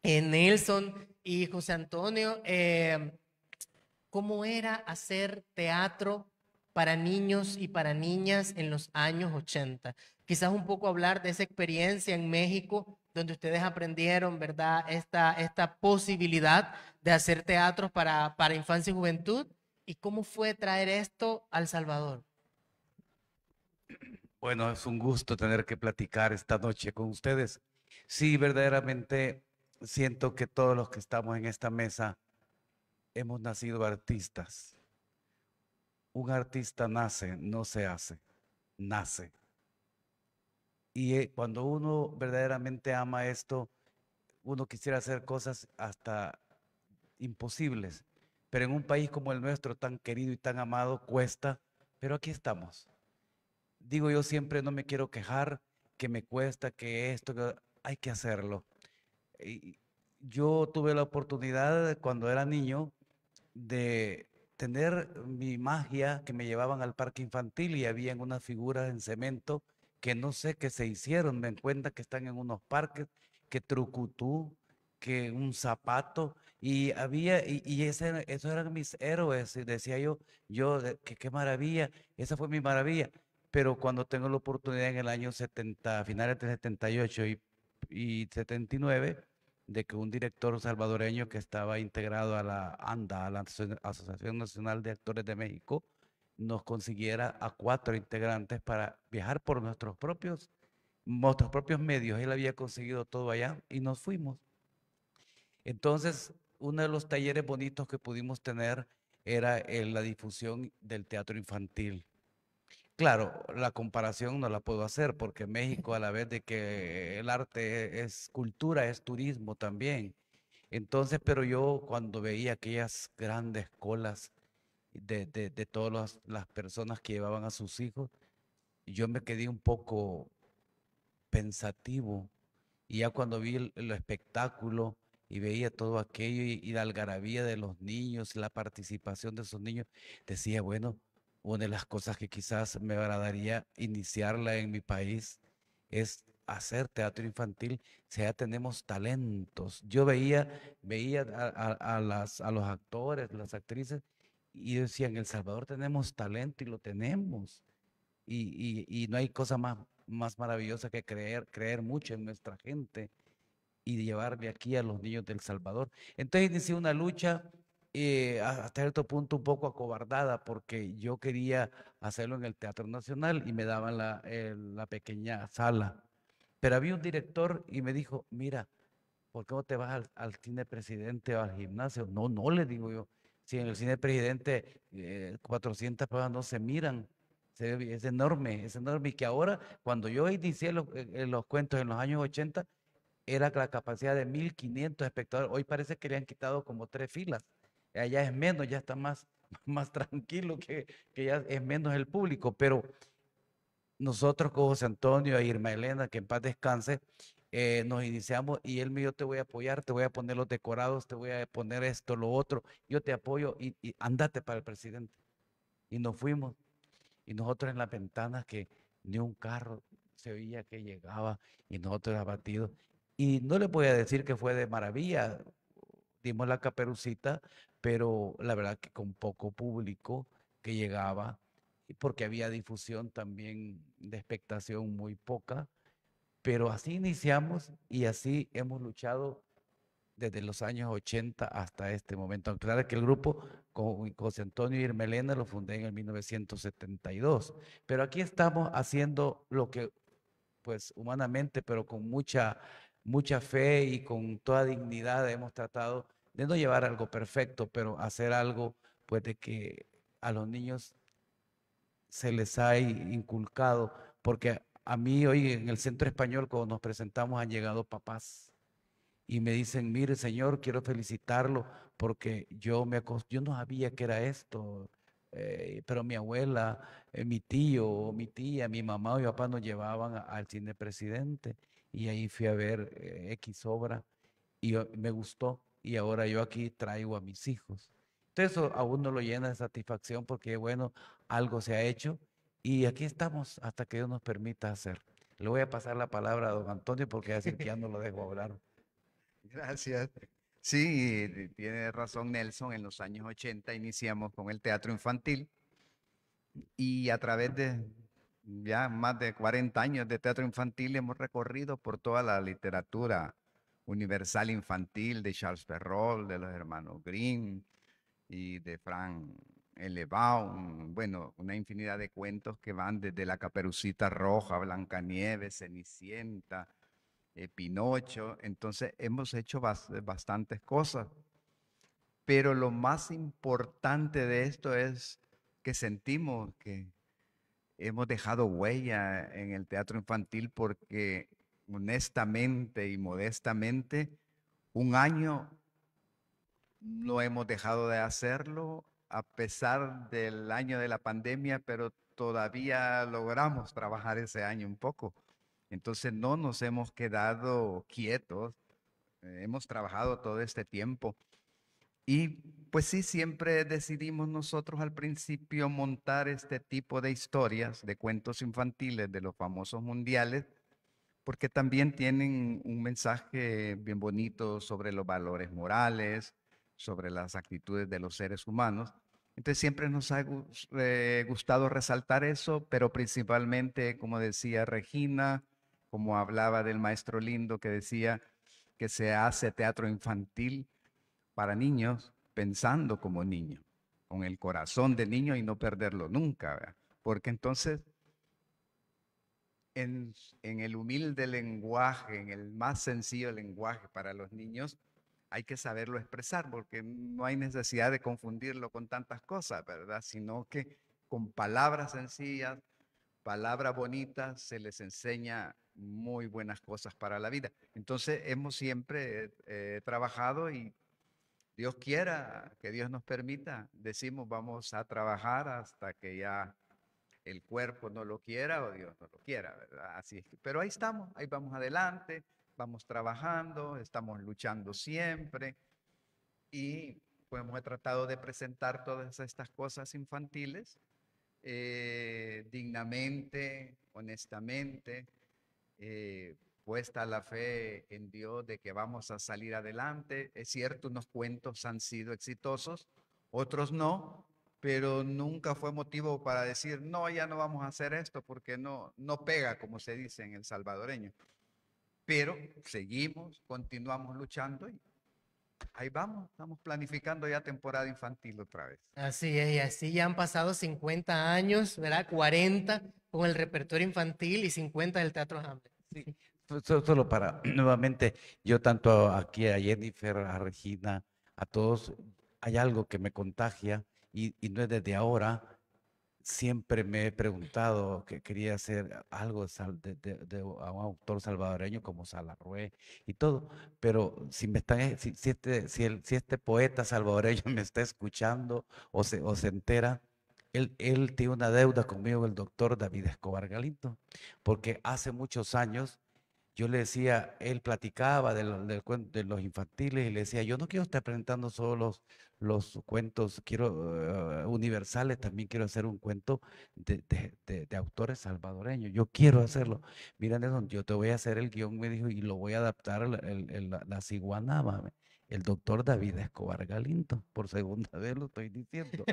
en eh, Nelson y José Antonio, eh, cómo era hacer teatro para niños y para niñas en los años 80. Quizás un poco hablar de esa experiencia en México, donde ustedes aprendieron, ¿verdad?, esta, esta posibilidad de hacer teatros para, para infancia y juventud y cómo fue traer esto al Salvador.
Bueno, es un gusto tener que platicar esta noche con ustedes. Sí, verdaderamente siento que todos los que estamos en esta mesa hemos nacido artistas. Un artista nace, no se hace, nace. Y eh, cuando uno verdaderamente ama esto, uno quisiera hacer cosas hasta imposibles. Pero en un país como el nuestro, tan querido y tan amado, cuesta. Pero aquí estamos digo yo siempre, no me quiero quejar, que me cuesta, que esto, que... hay que hacerlo. Y yo tuve la oportunidad cuando era niño de tener mi magia que me llevaban al parque infantil y habían unas figuras en cemento que no sé qué se hicieron, me cuenta que están en unos parques, que trucutú, que un zapato, y había, y, esos eran mis héroes, decía yo, yo, que qué maravilla, esa fue mi maravilla pero cuando tengo la oportunidad en el año 70, finales de 78 y, y 79, de que un director salvadoreño que estaba integrado a la ANDA, a la Asociación Nacional de Actores de México, nos consiguiera a cuatro integrantes para viajar por nuestros propios, nuestros propios medios. Él había conseguido todo allá y nos fuimos. Entonces, uno de los talleres bonitos que pudimos tener era la difusión del teatro infantil. Claro, la comparación no la puedo hacer porque México a la vez de que el arte es cultura, es turismo también. Entonces, pero yo cuando veía aquellas grandes colas de, todas las, personas que llevaban a sus hijos, yo me quedé un poco pensativo. Y ya cuando vi el, espectáculo y veía todo aquello y, y la algarabía de los niños, la participación de esos niños, decía, bueno, una de las cosas que quizás me agradaría iniciarla en mi país es hacer teatro infantil, si ya tenemos talentos. Yo veía, veía a, las, a los actores, las actrices, y decían, en El Salvador tenemos talento y lo tenemos. Y, no hay cosa más, más maravillosa que creer, creer mucho en nuestra gente y llevarle aquí a los niños del Salvador. Entonces inicié una lucha eh, hasta cierto punto un poco acobardada porque yo quería hacerlo en el Teatro Nacional y me daban la, la pequeña sala. Pero había un director y me dijo, mira, ¿por qué no te vas al, cine presidente o al gimnasio? No, no, le digo yo. Si en el cine presidente 400 eh, personas no se miran, es enorme, es enorme. Y que ahora, cuando yo inicié los, eh, eh, los cuentos en los años 80, era la capacidad de 1.500 espectadores. Hoy parece que le han quitado como tres filas allá es menos, ya está más, más tranquilo, que, ya es menos el público, pero nosotros con José Antonio e Irma Elena, que en paz descanse, eh, nos iniciamos y él me dijo, te voy a apoyar, te voy a poner los decorados, te voy a poner esto, lo otro, yo te apoyo y, y andate para el presidente. Y nos fuimos. Y nosotros en las ventanas que ni un carro se veía que llegaba y nosotros abatidos. Y no le voy a decir que fue de maravilla, dimos la caperucita, pero la verdad que con poco público que llegaba, porque había difusión también de expectación muy poca, pero así iniciamos y así hemos luchado desde los años 80 hasta este momento. Claro que el grupo con José Antonio Irmelena lo fundé en el 1972, pero aquí estamos haciendo lo que, pues humanamente, pero con mucha, mucha fe y con toda dignidad hemos tratado de no llevar algo perfecto, pero hacer algo, pues de que a los niños se les ha inculcado, porque a mí hoy en el centro español cuando nos presentamos han llegado papás y me dicen, mire señor, quiero felicitarlo porque yo, me yo no sabía que era esto, eh, pero mi abuela, eh, mi tío, mi tía, mi mamá o mi papá nos llevaban al cine presidente y ahí fui a ver eh, X obra y oh, me gustó y ahora yo aquí traigo a mis hijos. Entonces eso aún no lo llena de satisfacción porque, bueno, algo se ha hecho y aquí estamos hasta que Dios nos permita hacer. Le voy a pasar la palabra a don Antonio porque así ya no lo dejo hablar. Gracias.
Sí, tiene razón Nelson, en los años 80 iniciamos con el teatro infantil y a través de ya más de 40 años de teatro infantil hemos recorrido por toda la literatura universal infantil de Charles Perrault, de los hermanos Green y de Frank Elevado, bueno, una infinidad de cuentos que van desde la Caperucita Roja, Blancanieves, Cenicienta, eh, Pinocho. Entonces hemos hecho bastantes cosas. Pero lo más importante de esto es que sentimos que hemos dejado huella en el teatro infantil porque honestamente y modestamente, un año no hemos dejado de hacerlo a pesar del año de la pandemia, pero todavía logramos trabajar ese año un poco. Entonces no nos hemos quedado quietos, eh, hemos trabajado todo este tiempo. Y pues sí, siempre decidimos nosotros al principio montar este tipo de historias, de cuentos infantiles de los famosos mundiales, porque también tienen un mensaje bien bonito sobre los valores morales, sobre las actitudes de los seres humanos. Entonces siempre nos ha eh, gustado resaltar eso, pero principalmente, como decía Regina, como hablaba del maestro Lindo que decía que se hace teatro infantil para niños pensando como niño, con el corazón de niño y no perderlo nunca, porque entonces en, el humilde lenguaje, en el más sencillo lenguaje para los niños, hay que saberlo expresar porque no hay necesidad de confundirlo con tantas cosas, ¿verdad? Sino que con palabras sencillas, palabras bonitas, se les enseña muy buenas cosas para la vida. Entonces hemos siempre eh, trabajado y Dios quiera, que Dios nos permita, decimos vamos a trabajar hasta que ya el cuerpo no lo quiera o Dios no lo quiera, Así es. pero ahí estamos, ahí vamos adelante, vamos trabajando, estamos luchando siempre y pues, hemos tratado de presentar todas estas cosas infantiles eh, dignamente, honestamente, eh, puesta la fe en Dios de que vamos a salir adelante. Es cierto, unos cuentos han sido exitosos, otros no, pero nunca fue motivo para decir, no, ya no vamos a hacer esto porque no, no pega, como se dice en el salvadoreño. Pero seguimos, continuamos luchando y ahí vamos, estamos planificando ya temporada infantil otra vez.
Así es, y así ya han pasado 50 años, ¿verdad? 40 con el repertorio infantil y 50 del Teatro Hamlet. Sí.
Solo para, nuevamente, yo tanto aquí a Jennifer, a Regina, a todos, hay algo que me contagia y, no es desde ahora, siempre me he preguntado que quería hacer algo de, un autor salvadoreño como Salarrué y todo, pero si me está, e, si, este, si, el, si, este poeta salvadoreño me está escuchando o se, o se entera, él, él tiene una deuda conmigo, el doctor David Escobar Galindo, porque hace muchos años yo le decía, él platicaba de, de, los infantiles y le decía, yo no quiero estar presentando solo los, los cuentos, quiero eh, universales, también quiero hacer un cuento de, de, de, autores salvadoreños. Yo quiero hacerlo. Mira, Nelson, yo te voy a hacer el guión, me dijo, y lo voy a adaptar a la, Ciguanaba, el doctor David Escobar Galindo, por segunda vez lo estoy diciendo.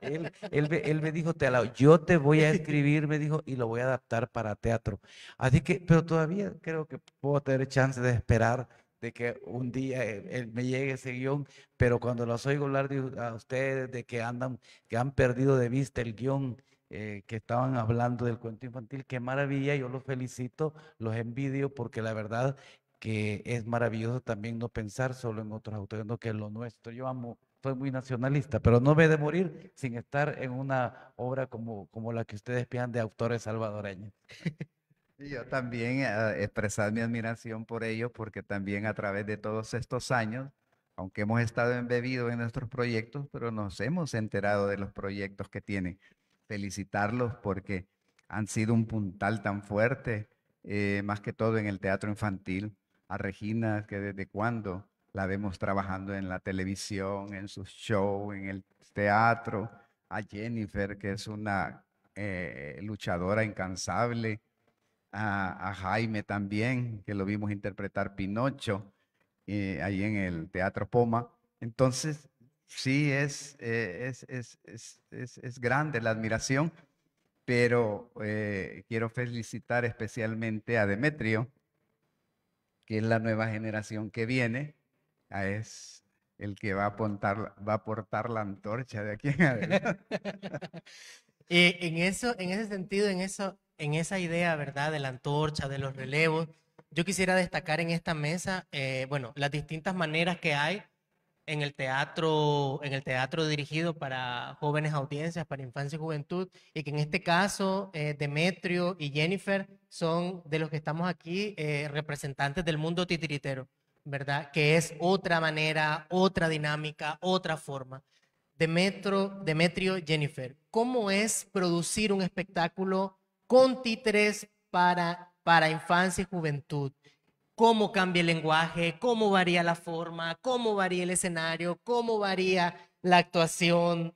él, él, me dijo, te alabo, yo te voy a escribir, me dijo, y lo voy a adaptar para teatro. Así que, pero todavía creo que puedo tener chance de esperar de que un día eh, él me llegue ese guión, pero cuando los oigo hablar de, a ustedes de que andan, que han perdido de vista el guión eh, que estaban hablando del cuento infantil, qué maravilla, yo los felicito, los envidio, porque la verdad que es maravilloso también no pensar solo en otros autores, sino que es lo nuestro. Yo amo, soy muy nacionalista, pero no me he de morir sin estar en una obra como, como la que ustedes piensan de autores salvadoreños.
yo también eh, expresar mi admiración por ellos porque también a través de todos estos años, aunque hemos estado embebidos en nuestros proyectos, pero nos hemos enterado de los proyectos que tienen. Felicitarlos porque han sido un puntal tan fuerte, eh, más que todo en el teatro infantil. A Regina, que desde cuando la vemos trabajando en la televisión, en sus shows, en el teatro. A Jennifer, que es una eh, luchadora incansable a, Jaime también, que lo vimos interpretar Pinocho eh, ahí en el Teatro Poma. Entonces, sí, es, eh, es, grande la admiración, pero eh, quiero felicitar especialmente a Demetrio, que es la nueva generación que viene, es el que va a, apuntar, va a aportar la antorcha de aquí en adelante.
en, eso, en ese sentido, en eso, en esa idea, ¿verdad? De la antorcha, de los relevos, yo quisiera destacar en esta mesa, eh, bueno, las distintas maneras que hay en el teatro, en el teatro dirigido para jóvenes audiencias, para infancia y juventud, y que en este caso eh, Demetrio y Jennifer son de los que estamos aquí eh, representantes del mundo titiritero, ¿verdad? Que es otra manera, otra dinámica, otra forma. Demetro, Demetrio, Jennifer, ¿cómo es producir un espectáculo con títeres para, para infancia y juventud. Cómo cambia el lenguaje, cómo varía la forma, cómo varía el escenario, cómo varía la actuación.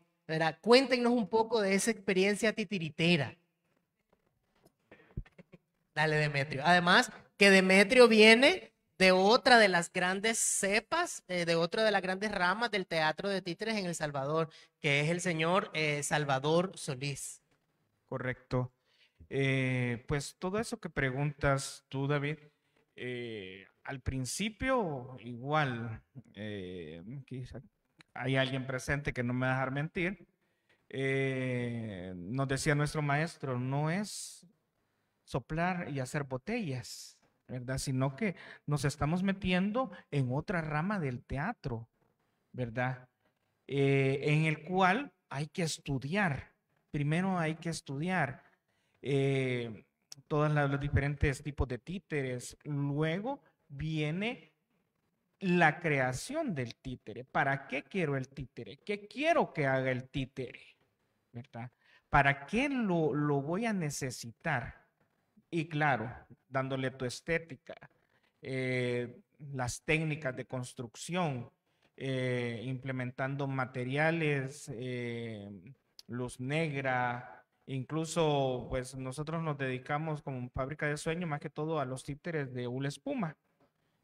Cuéntenos un poco de esa experiencia titiritera. Dale, Demetrio. Además, que Demetrio viene de otra de las grandes cepas, eh, de otra de las grandes ramas del teatro de títeres en El Salvador, que es el señor eh, Salvador Solís. Correcto. Eh, pues todo eso
que preguntas tú, David, eh, al principio igual, eh, hay alguien presente que no me va a dejar mentir, nos decía nuestro maestro, no es soplar y hacer botellas, ¿verdad? Sino que nos estamos metiendo en otra rama del teatro, ¿verdad? en el cual hay que estudiar, primero hay que estudiar eh, todos los diferentes tipos de títeres. Luego viene la creación del títere. ¿Para qué quiero el títere? ¿Qué quiero que haga el títere? ¿Para qué lo, voy a necesitar? Y claro, dándole tu estética, eh, las técnicas de construcción, eh, implementando materiales, luz negra, Incluso, pues nosotros nos dedicamos como fábrica de sueño más que todo a los títeres de hula espuma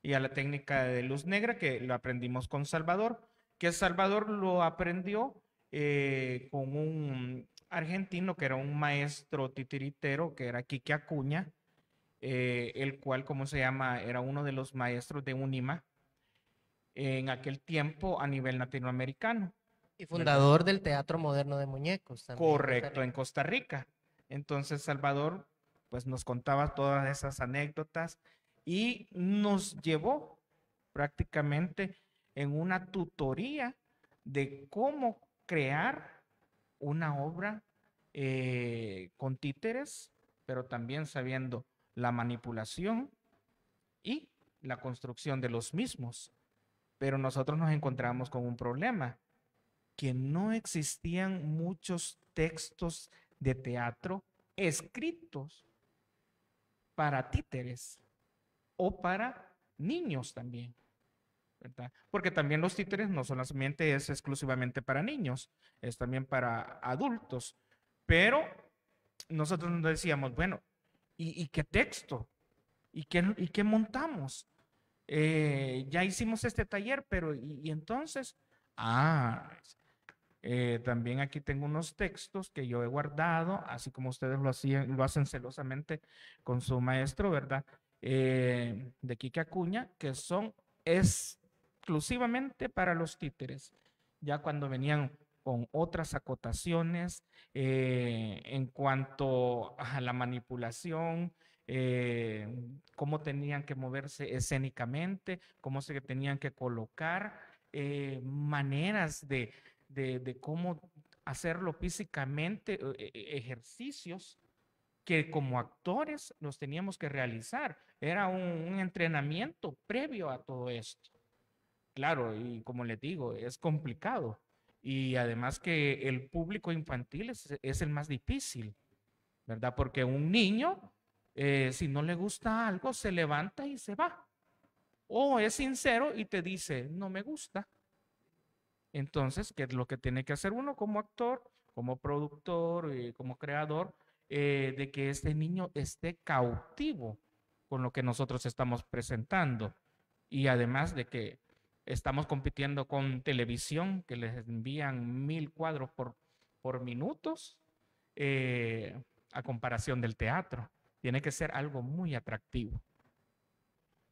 y a la técnica de luz negra que lo aprendimos con Salvador, que Salvador lo aprendió eh, con un argentino que era un maestro titiritero, que era Quique Acuña, eh, el cual, como se llama? Era uno de los maestros de UNIMA en aquel tiempo a nivel latinoamericano. Y fundador
del Teatro Moderno de Muñecos. Correcto,
en Costa Rica. Entonces, Salvador, pues nos contaba todas esas anécdotas y nos llevó prácticamente en una tutoría de cómo crear una obra eh, con títeres, pero también sabiendo la manipulación y la construcción de los mismos. Pero nosotros nos encontramos con un problema, que no existían muchos textos de teatro escritos para títeres o para niños también. Porque también los títeres no solamente es exclusivamente para niños, es también para adultos. Pero nosotros nos decíamos, bueno, ¿y, qué texto? ¿Y qué, y qué montamos? Eh, ya hicimos este taller, pero ¿y, y entonces? Ah, eh, también aquí tengo unos textos que yo he guardado, así como ustedes lo, hacían, lo hacen celosamente con su maestro, ¿verdad? Eh, de Quique Acuña, que son exclusivamente para los títeres. Ya cuando venían con otras acotaciones eh, en cuanto a la manipulación, cómo tenían que moverse escénicamente, cómo se tenían que colocar, maneras de, de, cómo hacerlo físicamente, e, e, ejercicios que como actores nos teníamos que realizar. Era un, entrenamiento previo a todo esto. Claro, y como le digo, es complicado. Y además que el público infantil es, el más difícil, ¿verdad? Porque un niño, eh, si no le gusta algo, se levanta y se va. O es sincero y te dice, no me gusta. Entonces, ¿qué es lo que tiene que hacer uno como actor, como productor, eh, como creador? Eh, de que este niño esté cautivo con lo que nosotros estamos presentando. Y además de que estamos compitiendo con televisión, que les envían mil cuadros por, por minutos, eh, a comparación del teatro. Tiene que ser algo
muy atractivo.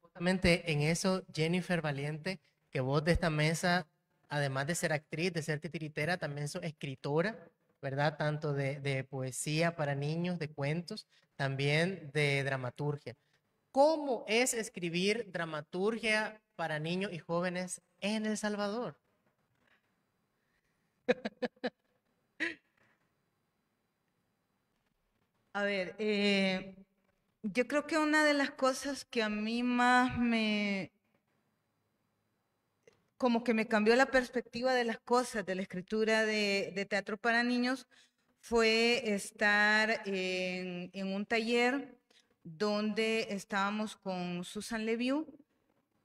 Justamente en eso, Jennifer Valiente, que vos de esta mesa además de ser actriz, de ser titiritera, también soy escritora, ¿verdad? Tanto de, poesía para niños, de cuentos, también de dramaturgia. ¿Cómo es escribir dramaturgia para niños y jóvenes en El Salvador?
A ver, eh, yo creo que una de las cosas que a mí más me, como que me cambió la perspectiva de las cosas, de la escritura de, teatro para niños, fue estar en, un taller donde estábamos con Susan Leviu.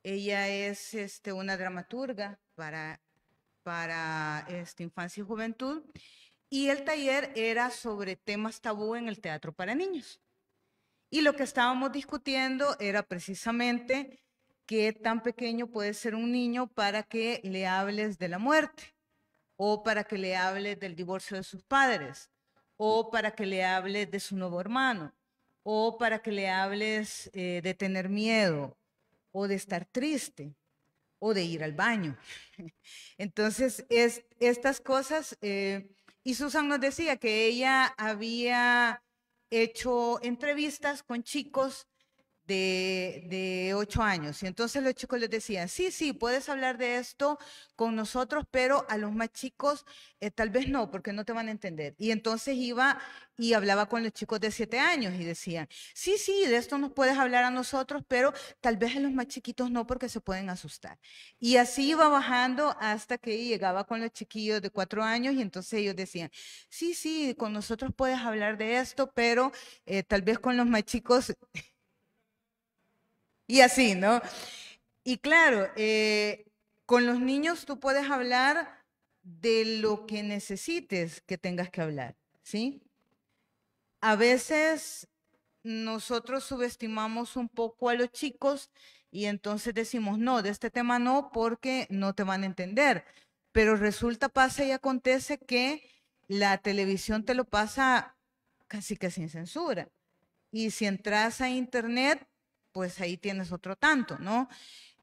Ella es este, una dramaturga para, para este, infancia y juventud. Y el taller era sobre temas tabú en el teatro para niños. Y lo que estábamos discutiendo era precisamente qué tan pequeño puede ser un niño para que le hables de la muerte o para que le hable del divorcio de sus padres, o para que le hable de su nuevo hermano, o para que le hables eh, de tener miedo, o de estar triste, o de ir al baño. Entonces, es, estas cosas, eh, y Susan nos decía que ella había hecho entrevistas con chicos de, ocho años. Y entonces los chicos les decían, sí, sí, puedes hablar de esto con nosotros, pero a los más chicos eh, tal vez no, porque no te van a entender. Y entonces iba y hablaba con los chicos de siete años y decían, sí, sí, de esto nos puedes hablar a nosotros, pero tal vez a los más chiquitos no, porque se pueden asustar. Y así iba bajando hasta que llegaba con los chiquillos de cuatro años y entonces ellos decían, sí, sí, con nosotros puedes hablar de esto, pero eh, tal vez con los más chicos... y así, ¿no? Y claro, eh, con los niños tú puedes hablar de lo que necesites que tengas que hablar, ¿sí? A veces nosotros subestimamos un poco a los chicos y entonces decimos, no, de este tema no, porque no te van a entender. Pero resulta, pasa y acontece que la televisión te lo pasa casi que sin censura. Y si entras a internet, pues ahí tienes otro tanto, ¿no?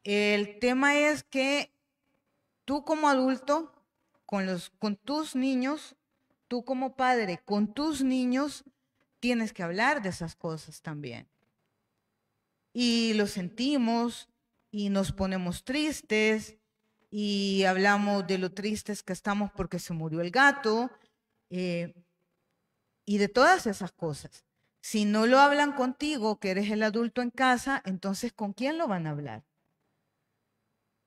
El tema es que tú como adulto, con, los, con tus niños, tú como padre, con tus niños, tienes que hablar de esas cosas también. Y lo sentimos y nos ponemos tristes y hablamos de lo tristes que estamos porque se murió el gato eh, y de todas esas cosas. Si no lo hablan contigo, que eres el adulto en casa, entonces ¿con quién lo van a hablar?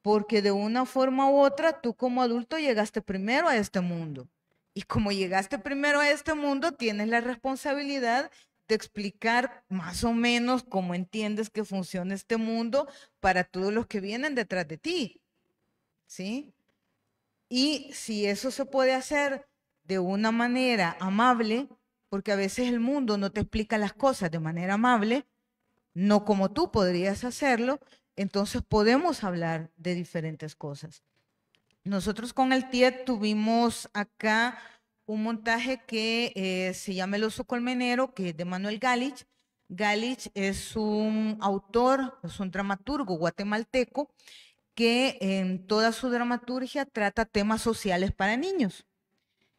Porque de una forma u otra, tú como adulto llegaste primero a este mundo. Y como llegaste primero a este mundo, tienes la responsabilidad de explicar más o menos cómo entiendes que funciona este mundo para todos los que vienen detrás de ti. ¿Sí? Y si eso se puede hacer de una manera amable, porque a veces el mundo no te explica las cosas de manera amable, no como tú podrías hacerlo, entonces podemos hablar de diferentes cosas. Nosotros con el TIET tuvimos acá un montaje que eh, se llama El oso colmenero, que es de Manuel Galich. Galich es un autor, es un dramaturgo guatemalteco que en toda su dramaturgia trata temas sociales para niños.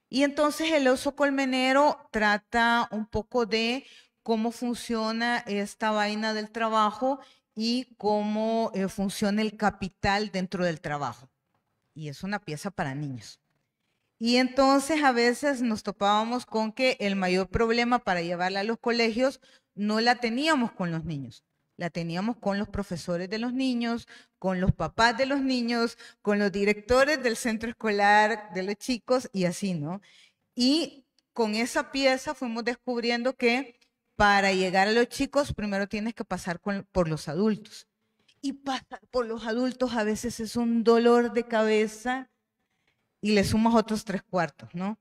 Y entonces el oso colmenero trata un poco de cómo funciona esta vaina del trabajo y cómo eh, funciona el capital dentro del trabajo. Y es una pieza para niños. Y entonces a veces nos topábamos con que el mayor problema para llevarla a los colegios no la teníamos con los niños, la teníamos con los profesores de los niños, con los papás de los niños, con los directores del centro escolar de los chicos y así, ¿no? Y con esa pieza fuimos descubriendo que para llegar a los chicos primero tienes que pasar por los adultos. Y pasar por los adultos a veces es un dolor de cabeza y le sumas otros tres cuartos, ¿no?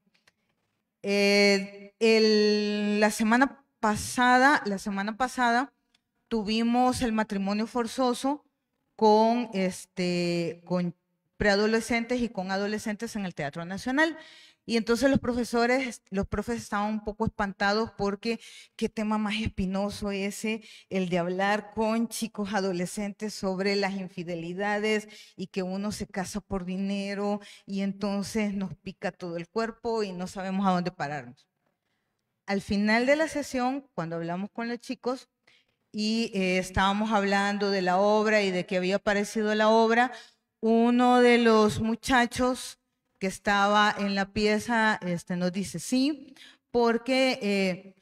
Eh, la semana pasada, la semana pasada, tuvimos el matrimonio forzoso con, este, con preadolescentes y con adolescentes en el Teatro Nacional. Y entonces los profesores, los profes estaban un poco espantados porque qué tema más espinoso ese, el de hablar con chicos adolescentes sobre las infidelidades y que uno se casa por dinero y entonces nos pica todo el cuerpo y no sabemos a dónde pararnos. Al final de la sesión, cuando hablamos con los chicos, y eh, estábamos hablando de la obra y de que había aparecido la obra, uno de los muchachos que estaba en la pieza este, nos dice sí, porque eh,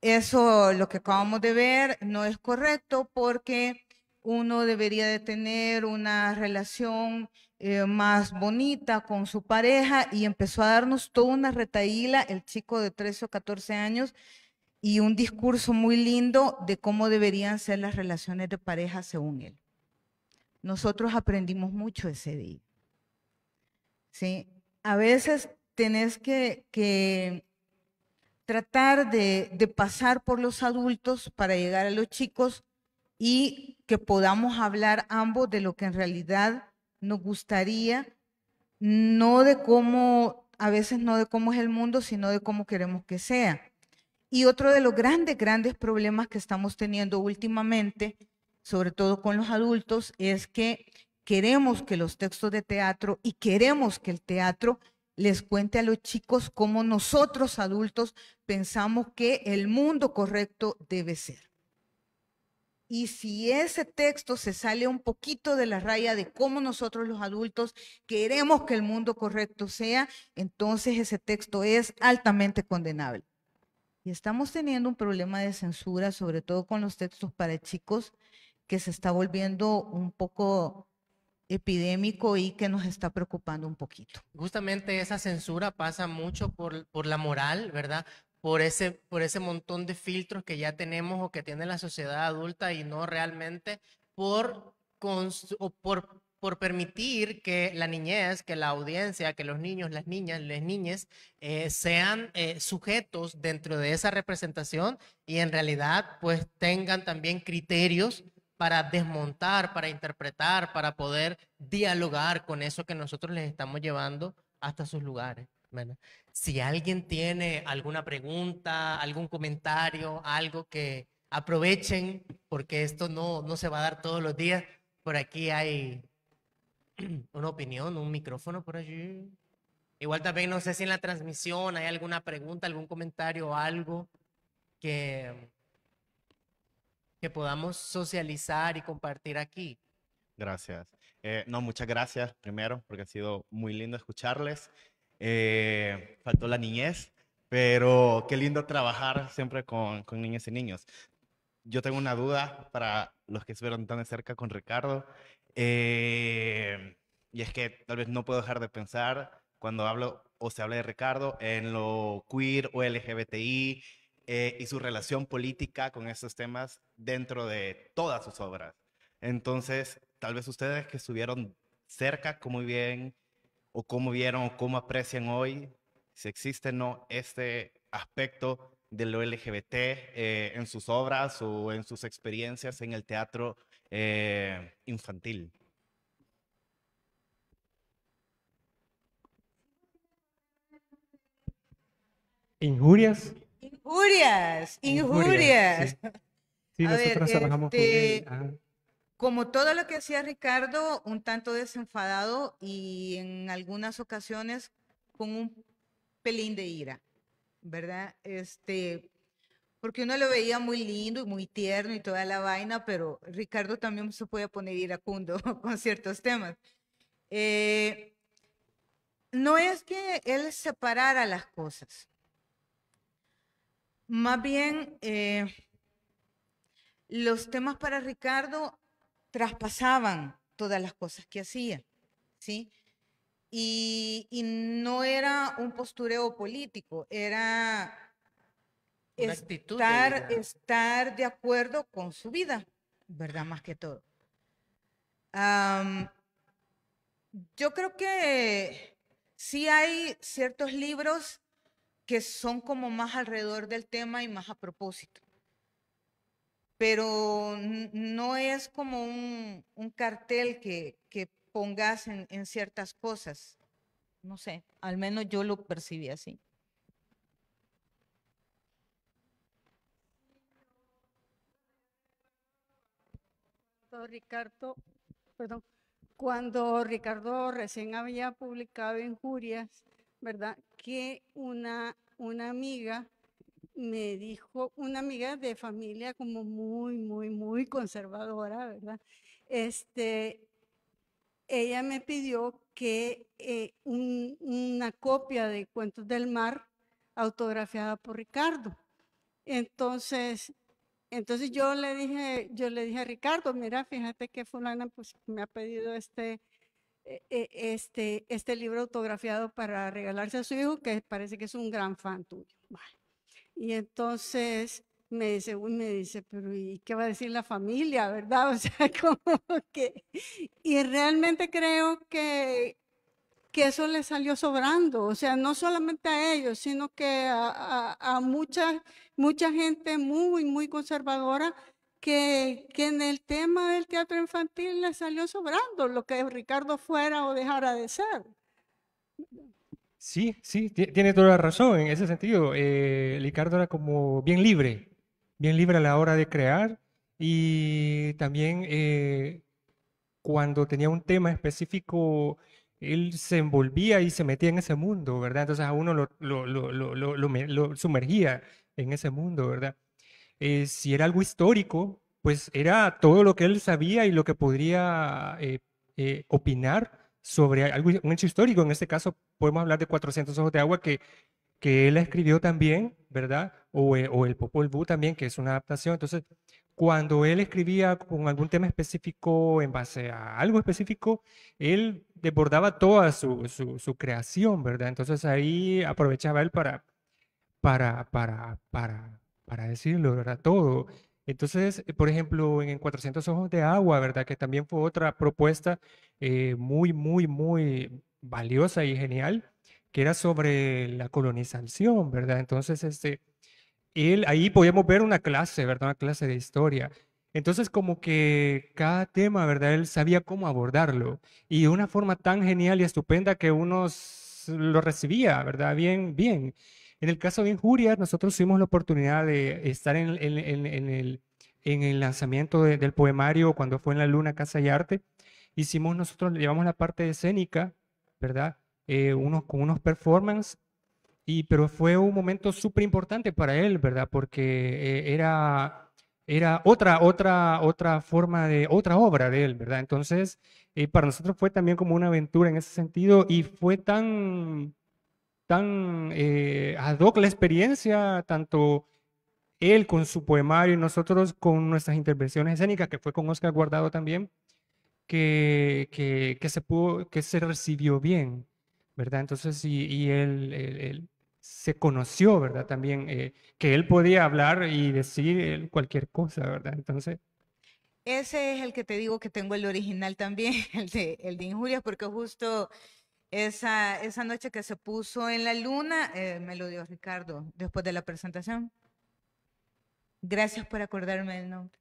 eso, lo que acabamos de ver, no es correcto porque uno debería de tener una relación eh, más bonita con su pareja y empezó a darnos toda una retaíla el chico de 13 o 14 años y un discurso muy lindo de cómo deberían ser las relaciones de pareja según él. Nosotros aprendimos mucho ese día. ¿Sí? A veces tenés que, tratar de, de pasar por los adultos para llegar a los chicos y que podamos hablar ambos de lo que en realidad nos gustaría, no de cómo, a veces no de cómo es el mundo, sino de cómo queremos que sea. Y otro de los grandes, grandes problemas que estamos teniendo últimamente, sobre todo con los adultos, es que queremos que los textos de teatro y queremos que el teatro les cuente a los chicos cómo nosotros adultos pensamos que el mundo correcto debe ser. Y si ese texto se sale un poquito de la raya de cómo nosotros los adultos queremos que el mundo correcto sea, entonces ese texto es altamente condenable. Y estamos teniendo un problema de censura, sobre todo con los textos para chicos, que se está volviendo un poco epidémico y que nos está preocupando un poquito.
Justamente esa censura pasa mucho por, por la moral, ¿verdad? Por ese, por ese montón de filtros que ya tenemos o que tiene la sociedad adulta y no realmente por, por por permitir que la niñez, que la audiencia, que los niños, las niñas, las niñas eh, sean eh, sujetos dentro de esa representación y en realidad pues tengan también criterios para desmontar, para interpretar, para poder dialogar con eso que nosotros les estamos llevando hasta sus lugares. Si alguien tiene alguna pregunta, algún comentario, algo que aprovechen, porque esto no, no se va a dar todos los días, por aquí hay una opinión, un micrófono por allí. Igual también no sé si en la transmisión hay alguna pregunta, algún comentario, algo que, que podamos socializar y compartir aquí.
Gracias. Eh, no, muchas gracias primero, porque ha sido muy lindo escucharles. Eh, faltó la niñez, pero qué lindo trabajar siempre con, con niñas y niños. Yo tengo una duda para los que estuvieron tan de cerca con Ricardo. Eh, y es que tal vez no puedo dejar de pensar cuando hablo o se habla de Ricardo en lo queer o LGBTI eh, y su relación política con esos temas dentro de todas sus obras. Entonces, tal vez ustedes que estuvieron cerca, como bien o cómo vieron o cómo aprecian hoy, si existe no este aspecto de lo LGBT eh, en sus obras o en sus experiencias en el teatro eh, infantil.
Injurias.
Injurias, injurias. Este, como todo lo que hacía Ricardo, un tanto desenfadado y en algunas ocasiones con un pelín de ira, ¿verdad? Este, porque uno lo veía muy lindo y muy tierno y toda la vaina, pero Ricardo también se podía poner iracundo con ciertos temas. Eh, no es que él separara las cosas, más bien eh, los temas para Ricardo traspasaban todas las cosas que hacía, ¿sí? Y, y no era un postureo político, era estar, de acuerdo con su vida, ¿verdad? Más que todo. yo creo que sí hay ciertos libros que son como más alrededor del tema y más a propósito. Pero no es como un, cartel que, pongas en ciertas cosas. No sé, al menos yo lo percibí así.
cuando Ricardo, perdón, cuando Ricardo recién había publicado Injurias, ¿verdad? Que una, una amiga me dijo, una amiga de familia como muy, muy, muy conservadora, ¿verdad? Este, ella me pidió que eh, una copia de Cuentos del Mar autografiada por Ricardo. Entonces, entonces yo le dije, yo le dije a Ricardo, mira, fíjate que fulana pues me ha pedido este, e, e, este, este libro autografiado para regalarse a su hijo, que parece que es un gran fan tuyo. Y entonces me dice, uy, me dice, pero ¿y qué va a decir la familia, verdad? O sea, como que... Y realmente creo que que eso le salió sobrando, o sea, no solamente a ellos, sino que a, mucha, mucha gente muy, muy conservadora que, que, en el tema del teatro infantil le salió sobrando lo que Ricardo fuera o dejara de ser.
Sí, sí, tiene toda la razón en ese sentido. Eh, Ricardo era como bien libre, bien libre a la hora de crear y también eh, cuando tenía un tema específico él se envolvía y se metía en ese mundo, ¿verdad? Entonces a uno lo, sumergía en ese mundo, ¿verdad? Eh, si era algo histórico, pues era todo lo que él sabía y lo que podría eh, eh, opinar sobre algo, un hecho histórico. En este caso podemos hablar de 400 ojos de agua que, que él escribió también, ¿verdad? O, o el Popol Vuh también, que es una adaptación. Entonces, cuando él escribía con algún tema específico, en base a algo específico, él desbordaba toda su, creación, ¿verdad? Entonces ahí aprovechaba él para, para, para, para, para decirlo, ¿verdad? Todo. Entonces, por ejemplo, en 400 Ojos de Agua, ¿verdad? Que también fue otra propuesta eh, muy, muy, muy valiosa y genial, que era sobre la colonización, ¿verdad? Entonces, este, él, ahí podíamos ver una clase, ¿verdad? Una clase de historia. Entonces, como que cada tema, ¿verdad? Él sabía cómo abordarlo y de una forma tan genial y estupenda que uno lo recibía, ¿verdad? Bien, bien. En el caso de Injurias, nosotros tuvimos la oportunidad de estar en, en, el, lanzamiento del poemario cuando fue en la Luna Casa y Arte. Hicimos nosotros, llevamos la parte escénica, ¿verdad? Eh, unos, con unos performances y pero fue un momento súper importante para él, ¿verdad? Porque eh, era era otra, otra, otra forma de, otra obra de él, ¿verdad? Entonces, eh, para nosotros fue también como una aventura en ese sentido y fue tan, tan eh, ad hoc la experiencia, tanto él con su poemario y nosotros con nuestras intervenciones escénicas, que fue con Oscar Guardado también, que, se, pudo, que se recibió bien, ¿verdad? Entonces, y, él, él se conoció, ¿verdad? También eh, que él podía hablar y decir eh, cualquier cosa, ¿verdad? Entonces...
Ese es el que te digo que tengo el original también, el de, el injurias, porque justo esa, noche que se puso en la luna, eh, me lo dio Ricardo después de la presentación. Gracias por acordarme el nombre.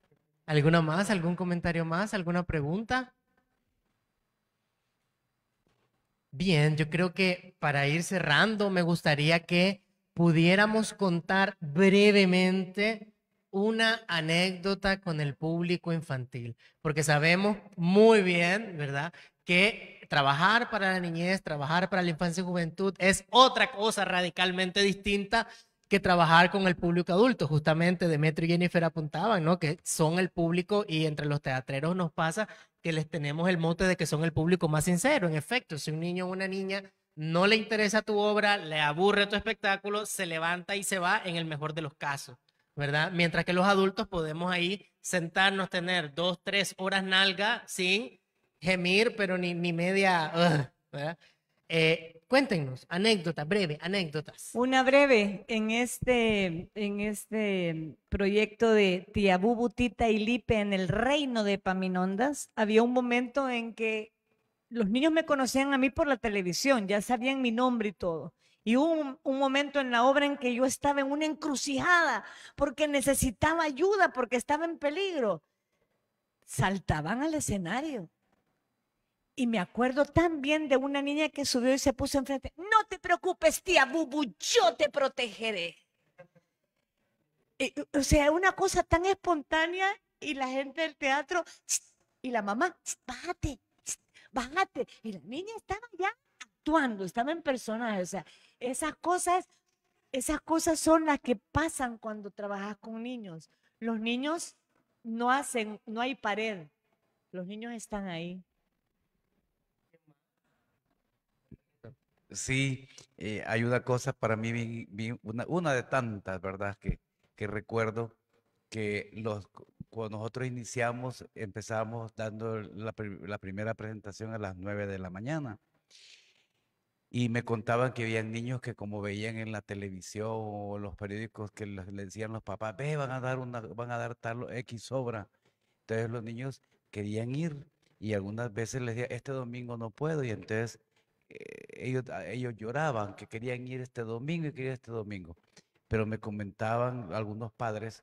¿Alguna más? ¿Algún comentario más? ¿Alguna pregunta? Bien, yo creo que para ir cerrando, me gustaría que pudiéramos contar brevemente una anécdota con el público infantil, porque sabemos muy bien, ¿verdad? Que trabajar para la niñez, trabajar para la infancia y juventud es otra cosa radicalmente distinta que trabajar con el público adulto. Justamente Demetrio y Jennifer apuntaban, ¿no? Que son el público y entre los teatreros nos pasa que les tenemos el mote de que son el público más sincero. En efecto, si un niño o una niña no le interesa tu obra, le aburre tu espectáculo, se levanta y se va en el mejor de los casos, ¿verdad? Mientras que los adultos podemos ahí sentarnos, tener dos, tres horas nalga sin gemir, pero ni, media, ¿verdad? Eh, cuéntenos, anécdota, breve, anécdotas. Una breve,
en este, en este proyecto de Tiabú, Butita y Lipe en el reino de Paminondas, había un momento en que los niños me conocían a mí por la televisión, ya sabían mi nombre y todo. Y hubo un, momento en la obra en que yo estaba en una encrucijada porque necesitaba ayuda, porque estaba en peligro. Saltaban al escenario y me acuerdo también de una niña que subió y se puso enfrente. No te preocupes, tía Bubu, yo te protegeré. o sea, una cosa tan espontánea y la gente del teatro y la mamá, bájate, bájate. Y la niña estaba ya actuando, estaba en personaje. O sea, esas cosas, esas cosas son las que pasan cuando trabajas con niños. Los niños no hacen, no hay pared. Los niños están ahí.
Sí, eh, hay una cosa para mí, una, de tantas, ¿verdad? Que, recuerdo que los, cuando nosotros iniciamos, empezamos dando la, primera presentación a las nueve de la mañana. Y me contaban que había niños que como veían en la televisión o los periódicos que les, decían los papás, ve, van a dar una, van a dar tal X obra. Entonces los niños querían ir y algunas veces les decía, este domingo no puedo. Y entonces ellos, ah, ellos lloraban que querían ir este domingo y querían este domingo. Pero me comentaban algunos padres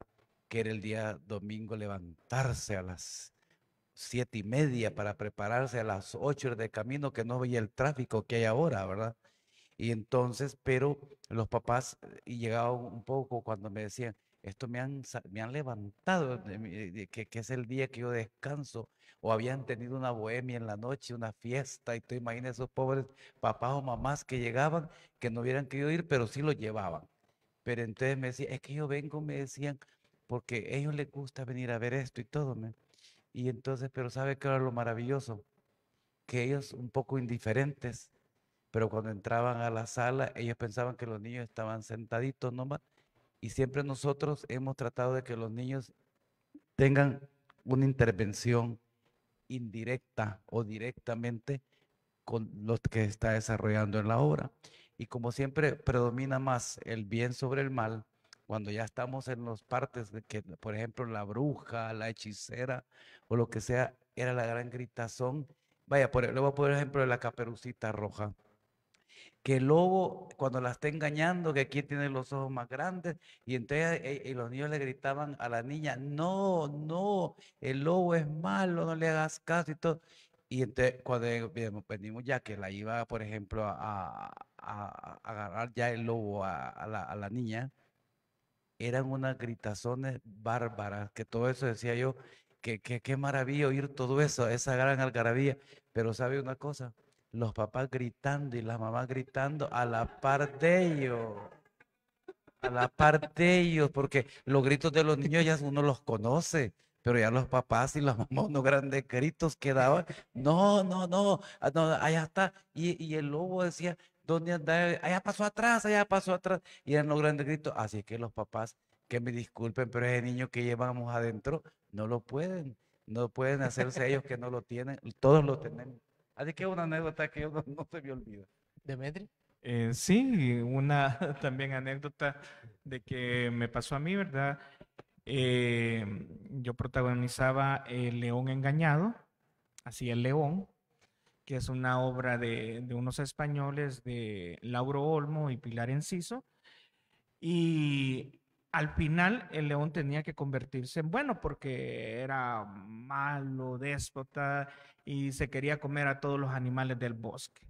que era el día domingo levantarse a las siete y media para prepararse a las ocho de camino, que no veía el tráfico que hay ahora, ¿verdad? Y entonces, pero los papás eh, llegaban un poco cuando me decían, esto me han, me han levantado, que, que es el día que yo descanso o habían tenido una bohemia en la noche, una fiesta, y tú imaginas esos pobres papás o mamás que llegaban, que no hubieran querido ir, pero sí lo llevaban. Pero entonces me decían, es que yo vengo, me decían, porque a ellos les gusta venir a ver esto y todo. Y entonces, pero ¿sabe qué era lo maravilloso? Que ellos un poco indiferentes, pero cuando entraban a la sala, ellos pensaban que los niños estaban sentaditos nomás. Y siempre nosotros hemos tratado de que los niños tengan una intervención indirecta o directamente con lo que está desarrollando en la obra. Y como siempre predomina más el bien sobre el mal, cuando ya estamos en las partes de que, por ejemplo, la bruja, la hechicera o lo que sea, era la gran gritazón. Vaya, por, e-, le voy a poner ejemplo de la caperucita roja que el lobo cuando la está engañando, que aquí tiene los ojos más grandes, y entonces eh, y, los niños le gritaban a la niña, no, no, el lobo es malo, no le hagas caso y todo. Y entonces cuando venimos ya que la iba, por ejemplo, a, a, agarrar ya el lobo a la, a la niña, eran unas gritazones bárbaras, que todo eso decía yo, que qué maravilla oír todo eso, esa gran algarabía. Pero sabe una cosa, los papás gritando y las mamás gritando a la par de ellos. A la par de ellos, porque los gritos de los niños ya uno los conoce, pero ya los papás y las mamás, unos grandes gritos que daban. No, no, no, ah, allá está. Y, el lobo decía, ¿dónde anda? Allá pasó atrás, allá pasó atrás. Y eran los grandes gritos. Así que los papás, que me disculpen, pero ese niño que llevamos adentro, no lo pueden. No pueden hacerse ellos que no lo tienen. Todos lo tenemos. Así que una anécdota que no, no se me olvida. ¿Demetri? Eh, sí, una también anécdota
de que me pasó a mí, ¿verdad? Eh, yo protagonizaba El León Engañado, así El León, que es una obra de, de unos españoles de Lauro Olmo y Pilar Enciso. Y al final el león tenía que convertirse en bueno porque era malo, déspota y se quería comer a todos los animales del bosque.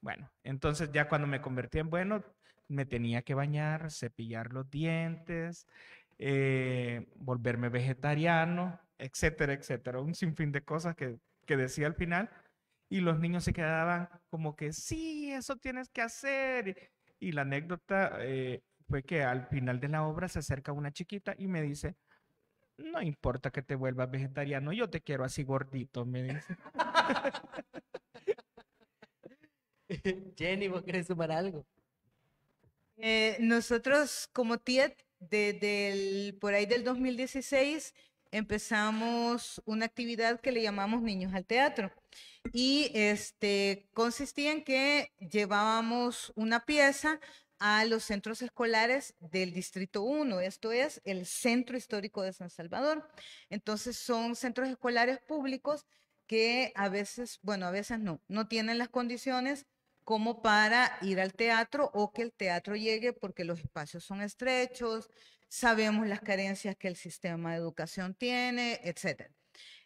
Bueno, entonces ya cuando me convertí en bueno, me tenía que bañar, cepillar los dientes, eh, volverme vegetariano, etcétera, etcétera. Un sinfín de cosas que, decía al final. Y los niños se quedaban como que, sí, eso tienes que hacer. Y la anécdota eh, fue que al final de la obra se acerca una chiquita y me dice, no importa que te vuelvas vegetariano, yo te quiero así gordito, me dice.
Jenny, ¿vos querés sumar algo? Eh, nosotros como TIET, desde por ahí del 2016, empezamos una actividad que le llamamos Niños al Teatro. Y este, consistía en que llevábamos una pieza a los centros escolares del Distrito 1, esto es el Centro Histórico de San Salvador. Entonces son centros escolares públicos que a veces, bueno, a veces no, no tienen las condiciones como para ir al teatro o que el teatro llegue porque los espacios son estrechos, sabemos las carencias que el sistema de educación tiene, etc.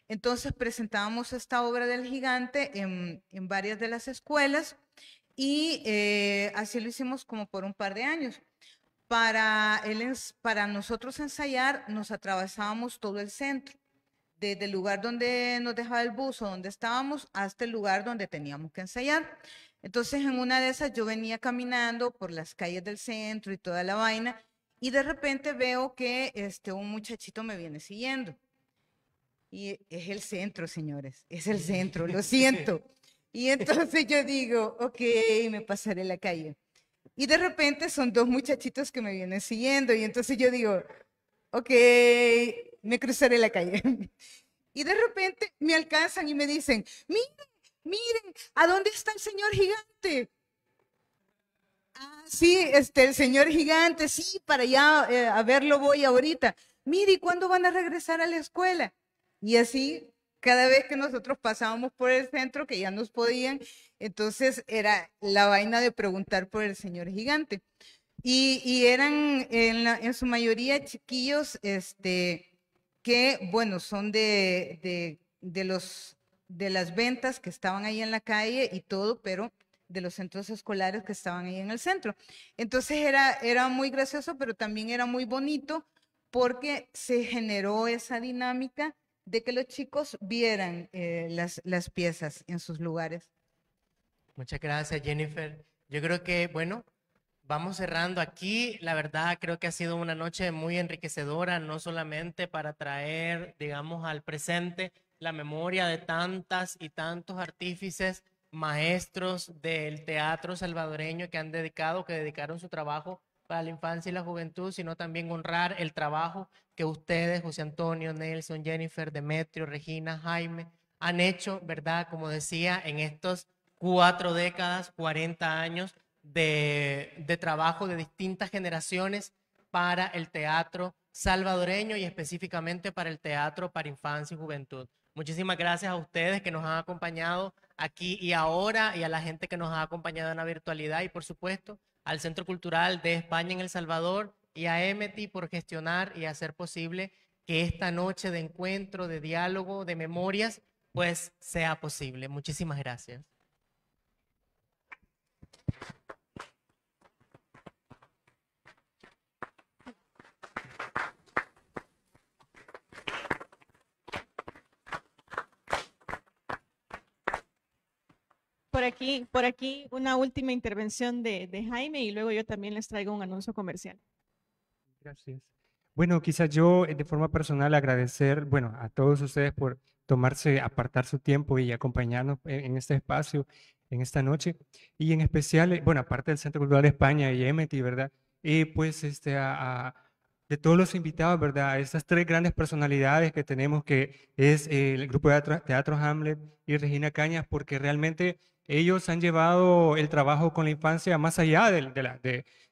Entonces presentamos esta obra del gigante en, en varias de las escuelas y eh, así lo hicimos como por un par de años. Para, para nosotros ensayar nos atravesábamos todo el centro, desde el lugar donde nos dejaba el bus o donde estábamos hasta el lugar donde teníamos que ensayar. Entonces en una de esas yo venía caminando por las calles del centro y toda la vaina y de repente veo que este, un muchachito me viene siguiendo. Y es el centro, señores, es el centro, lo siento. Y entonces yo digo, ok, me pasaré la calle. Y de repente son dos muchachitos que me vienen siguiendo y entonces yo digo, ok, me cruzaré la calle. Y de repente me alcanzan y me dicen, miren, miren, ¿a dónde está el señor gigante? Ah, sí, este, el señor gigante, sí, para allá, eh, a verlo voy ahorita. Mire, ¿y cuándo van a regresar a la escuela? Y así cada vez que nosotros pasábamos por el centro, que ya nos podían, entonces era la vaina de preguntar por el señor gigante. Y, eran en, su mayoría chiquillos, este, que bueno, son de, de, los, de las ventas que estaban ahí en la calle y todo, pero de los centros escolares que estaban ahí en el centro. Entonces era, era muy gracioso, pero también era muy bonito porque se generó esa dinámica de que los chicos vieran eh, las, las piezas en sus lugares.
Muchas
gracias, Jennifer. Yo creo que, bueno, vamos cerrando aquí. La verdad, creo que ha sido una noche muy enriquecedora, no solamente para traer, digamos, al presente la memoria de tantas y tantos artífices, maestros del teatro salvadoreño que han dedicado, que dedicaron su trabajo la infancia y la juventud, sino también honrar el trabajo que ustedes, José Antonio, Nelson, Jennifer, Demetrio, Regina, Jaime, han hecho, ¿verdad? Como decía, en estos cuatro décadas, 40 años de, de trabajo de distintas generaciones para el teatro salvadoreño y específicamente para el teatro para infancia y juventud. Muchísimas gracias a ustedes que nos han acompañado aquí y ahora y a la gente que nos ha acompañado en la virtualidad y por supuesto al Centro Cultural de España en El Salvador y a Emeti por gestionar y hacer posible que esta noche de encuentro, de diálogo, de memorias, pues sea posible. Muchísimas gracias.
por aquí, por aquí una última intervención de, Jaime y luego yo también les traigo un anuncio comercial.
Gracias. Bueno, quizás yo eh, de forma personal agradecer, bueno, a todos ustedes por tomarse, apartar su tiempo y acompañarnos en este espacio, en esta noche. Y en especial, eh, bueno, aparte del Centro Cultural de España y Emeti, ¿verdad? Y eh, pues este, a, de todos los invitados, ¿verdad? Esas tres grandes personalidades que tenemos, que es eh, el grupo de Teatro Hamlet y Regina Cañas, porque realmente ellos han llevado el trabajo con la infancia más allá de,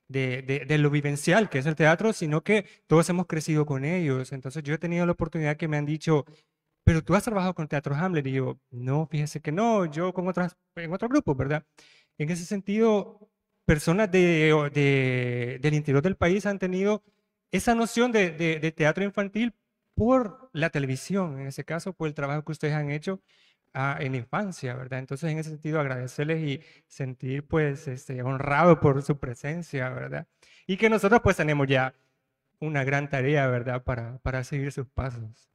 de, de, lo vivencial, que es el teatro, sino que todos hemos crecido con ellos. Entonces yo he tenido la oportunidad que me han dicho, pero tú has trabajado con Teatro Hamlet, y yo, no, fíjese que no, yo con otras, en otro grupo, ¿verdad? En ese sentido, personas del interior del país han tenido esa noción de, teatro infantil por la televisión, en ese caso, por el trabajo que ustedes han hecho ah, en infancia, ¿verdad? Entonces, en ese sentido, agradecerles y sentir, pues, este, honrado por su presencia, ¿verdad? Y que nosotros, pues, tenemos ya una gran tarea, ¿verdad?, para, seguir sus pasos.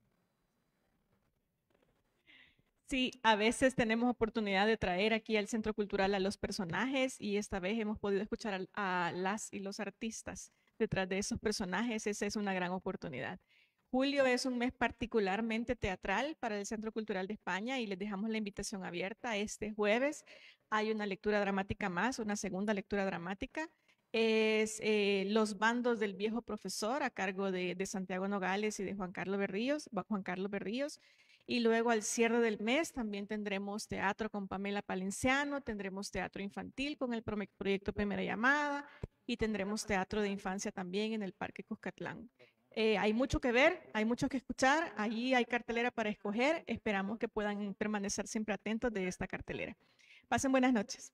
Sí, a veces tenemos oportunidad de traer aquí al Centro Cultural a los personajes y esta vez hemos podido escuchar a las y los artistas detrás de esos personajes, esa es una gran oportunidad. Julio es un mes particularmente teatral para el Centro Cultural de España y les dejamos la invitación abierta. Este jueves hay una lectura dramática más, una segunda lectura dramática. Es eh, Los bandos del viejo profesor a cargo de, Santiago Nogales y de Juan Carlos Berríos. Juan Carlos Berríos. Y luego al cierre del mes también tendremos teatro con Pamela Palenciano, tendremos teatro infantil con el proyecto Primera Llamada, y tendremos teatro de infancia también en el Parque Cuscatlán. Eh, hay mucho que ver, hay mucho que escuchar, allí hay cartelera para escoger, esperamos que puedan permanecer siempre atentos de esta cartelera. Pasen buenas noches.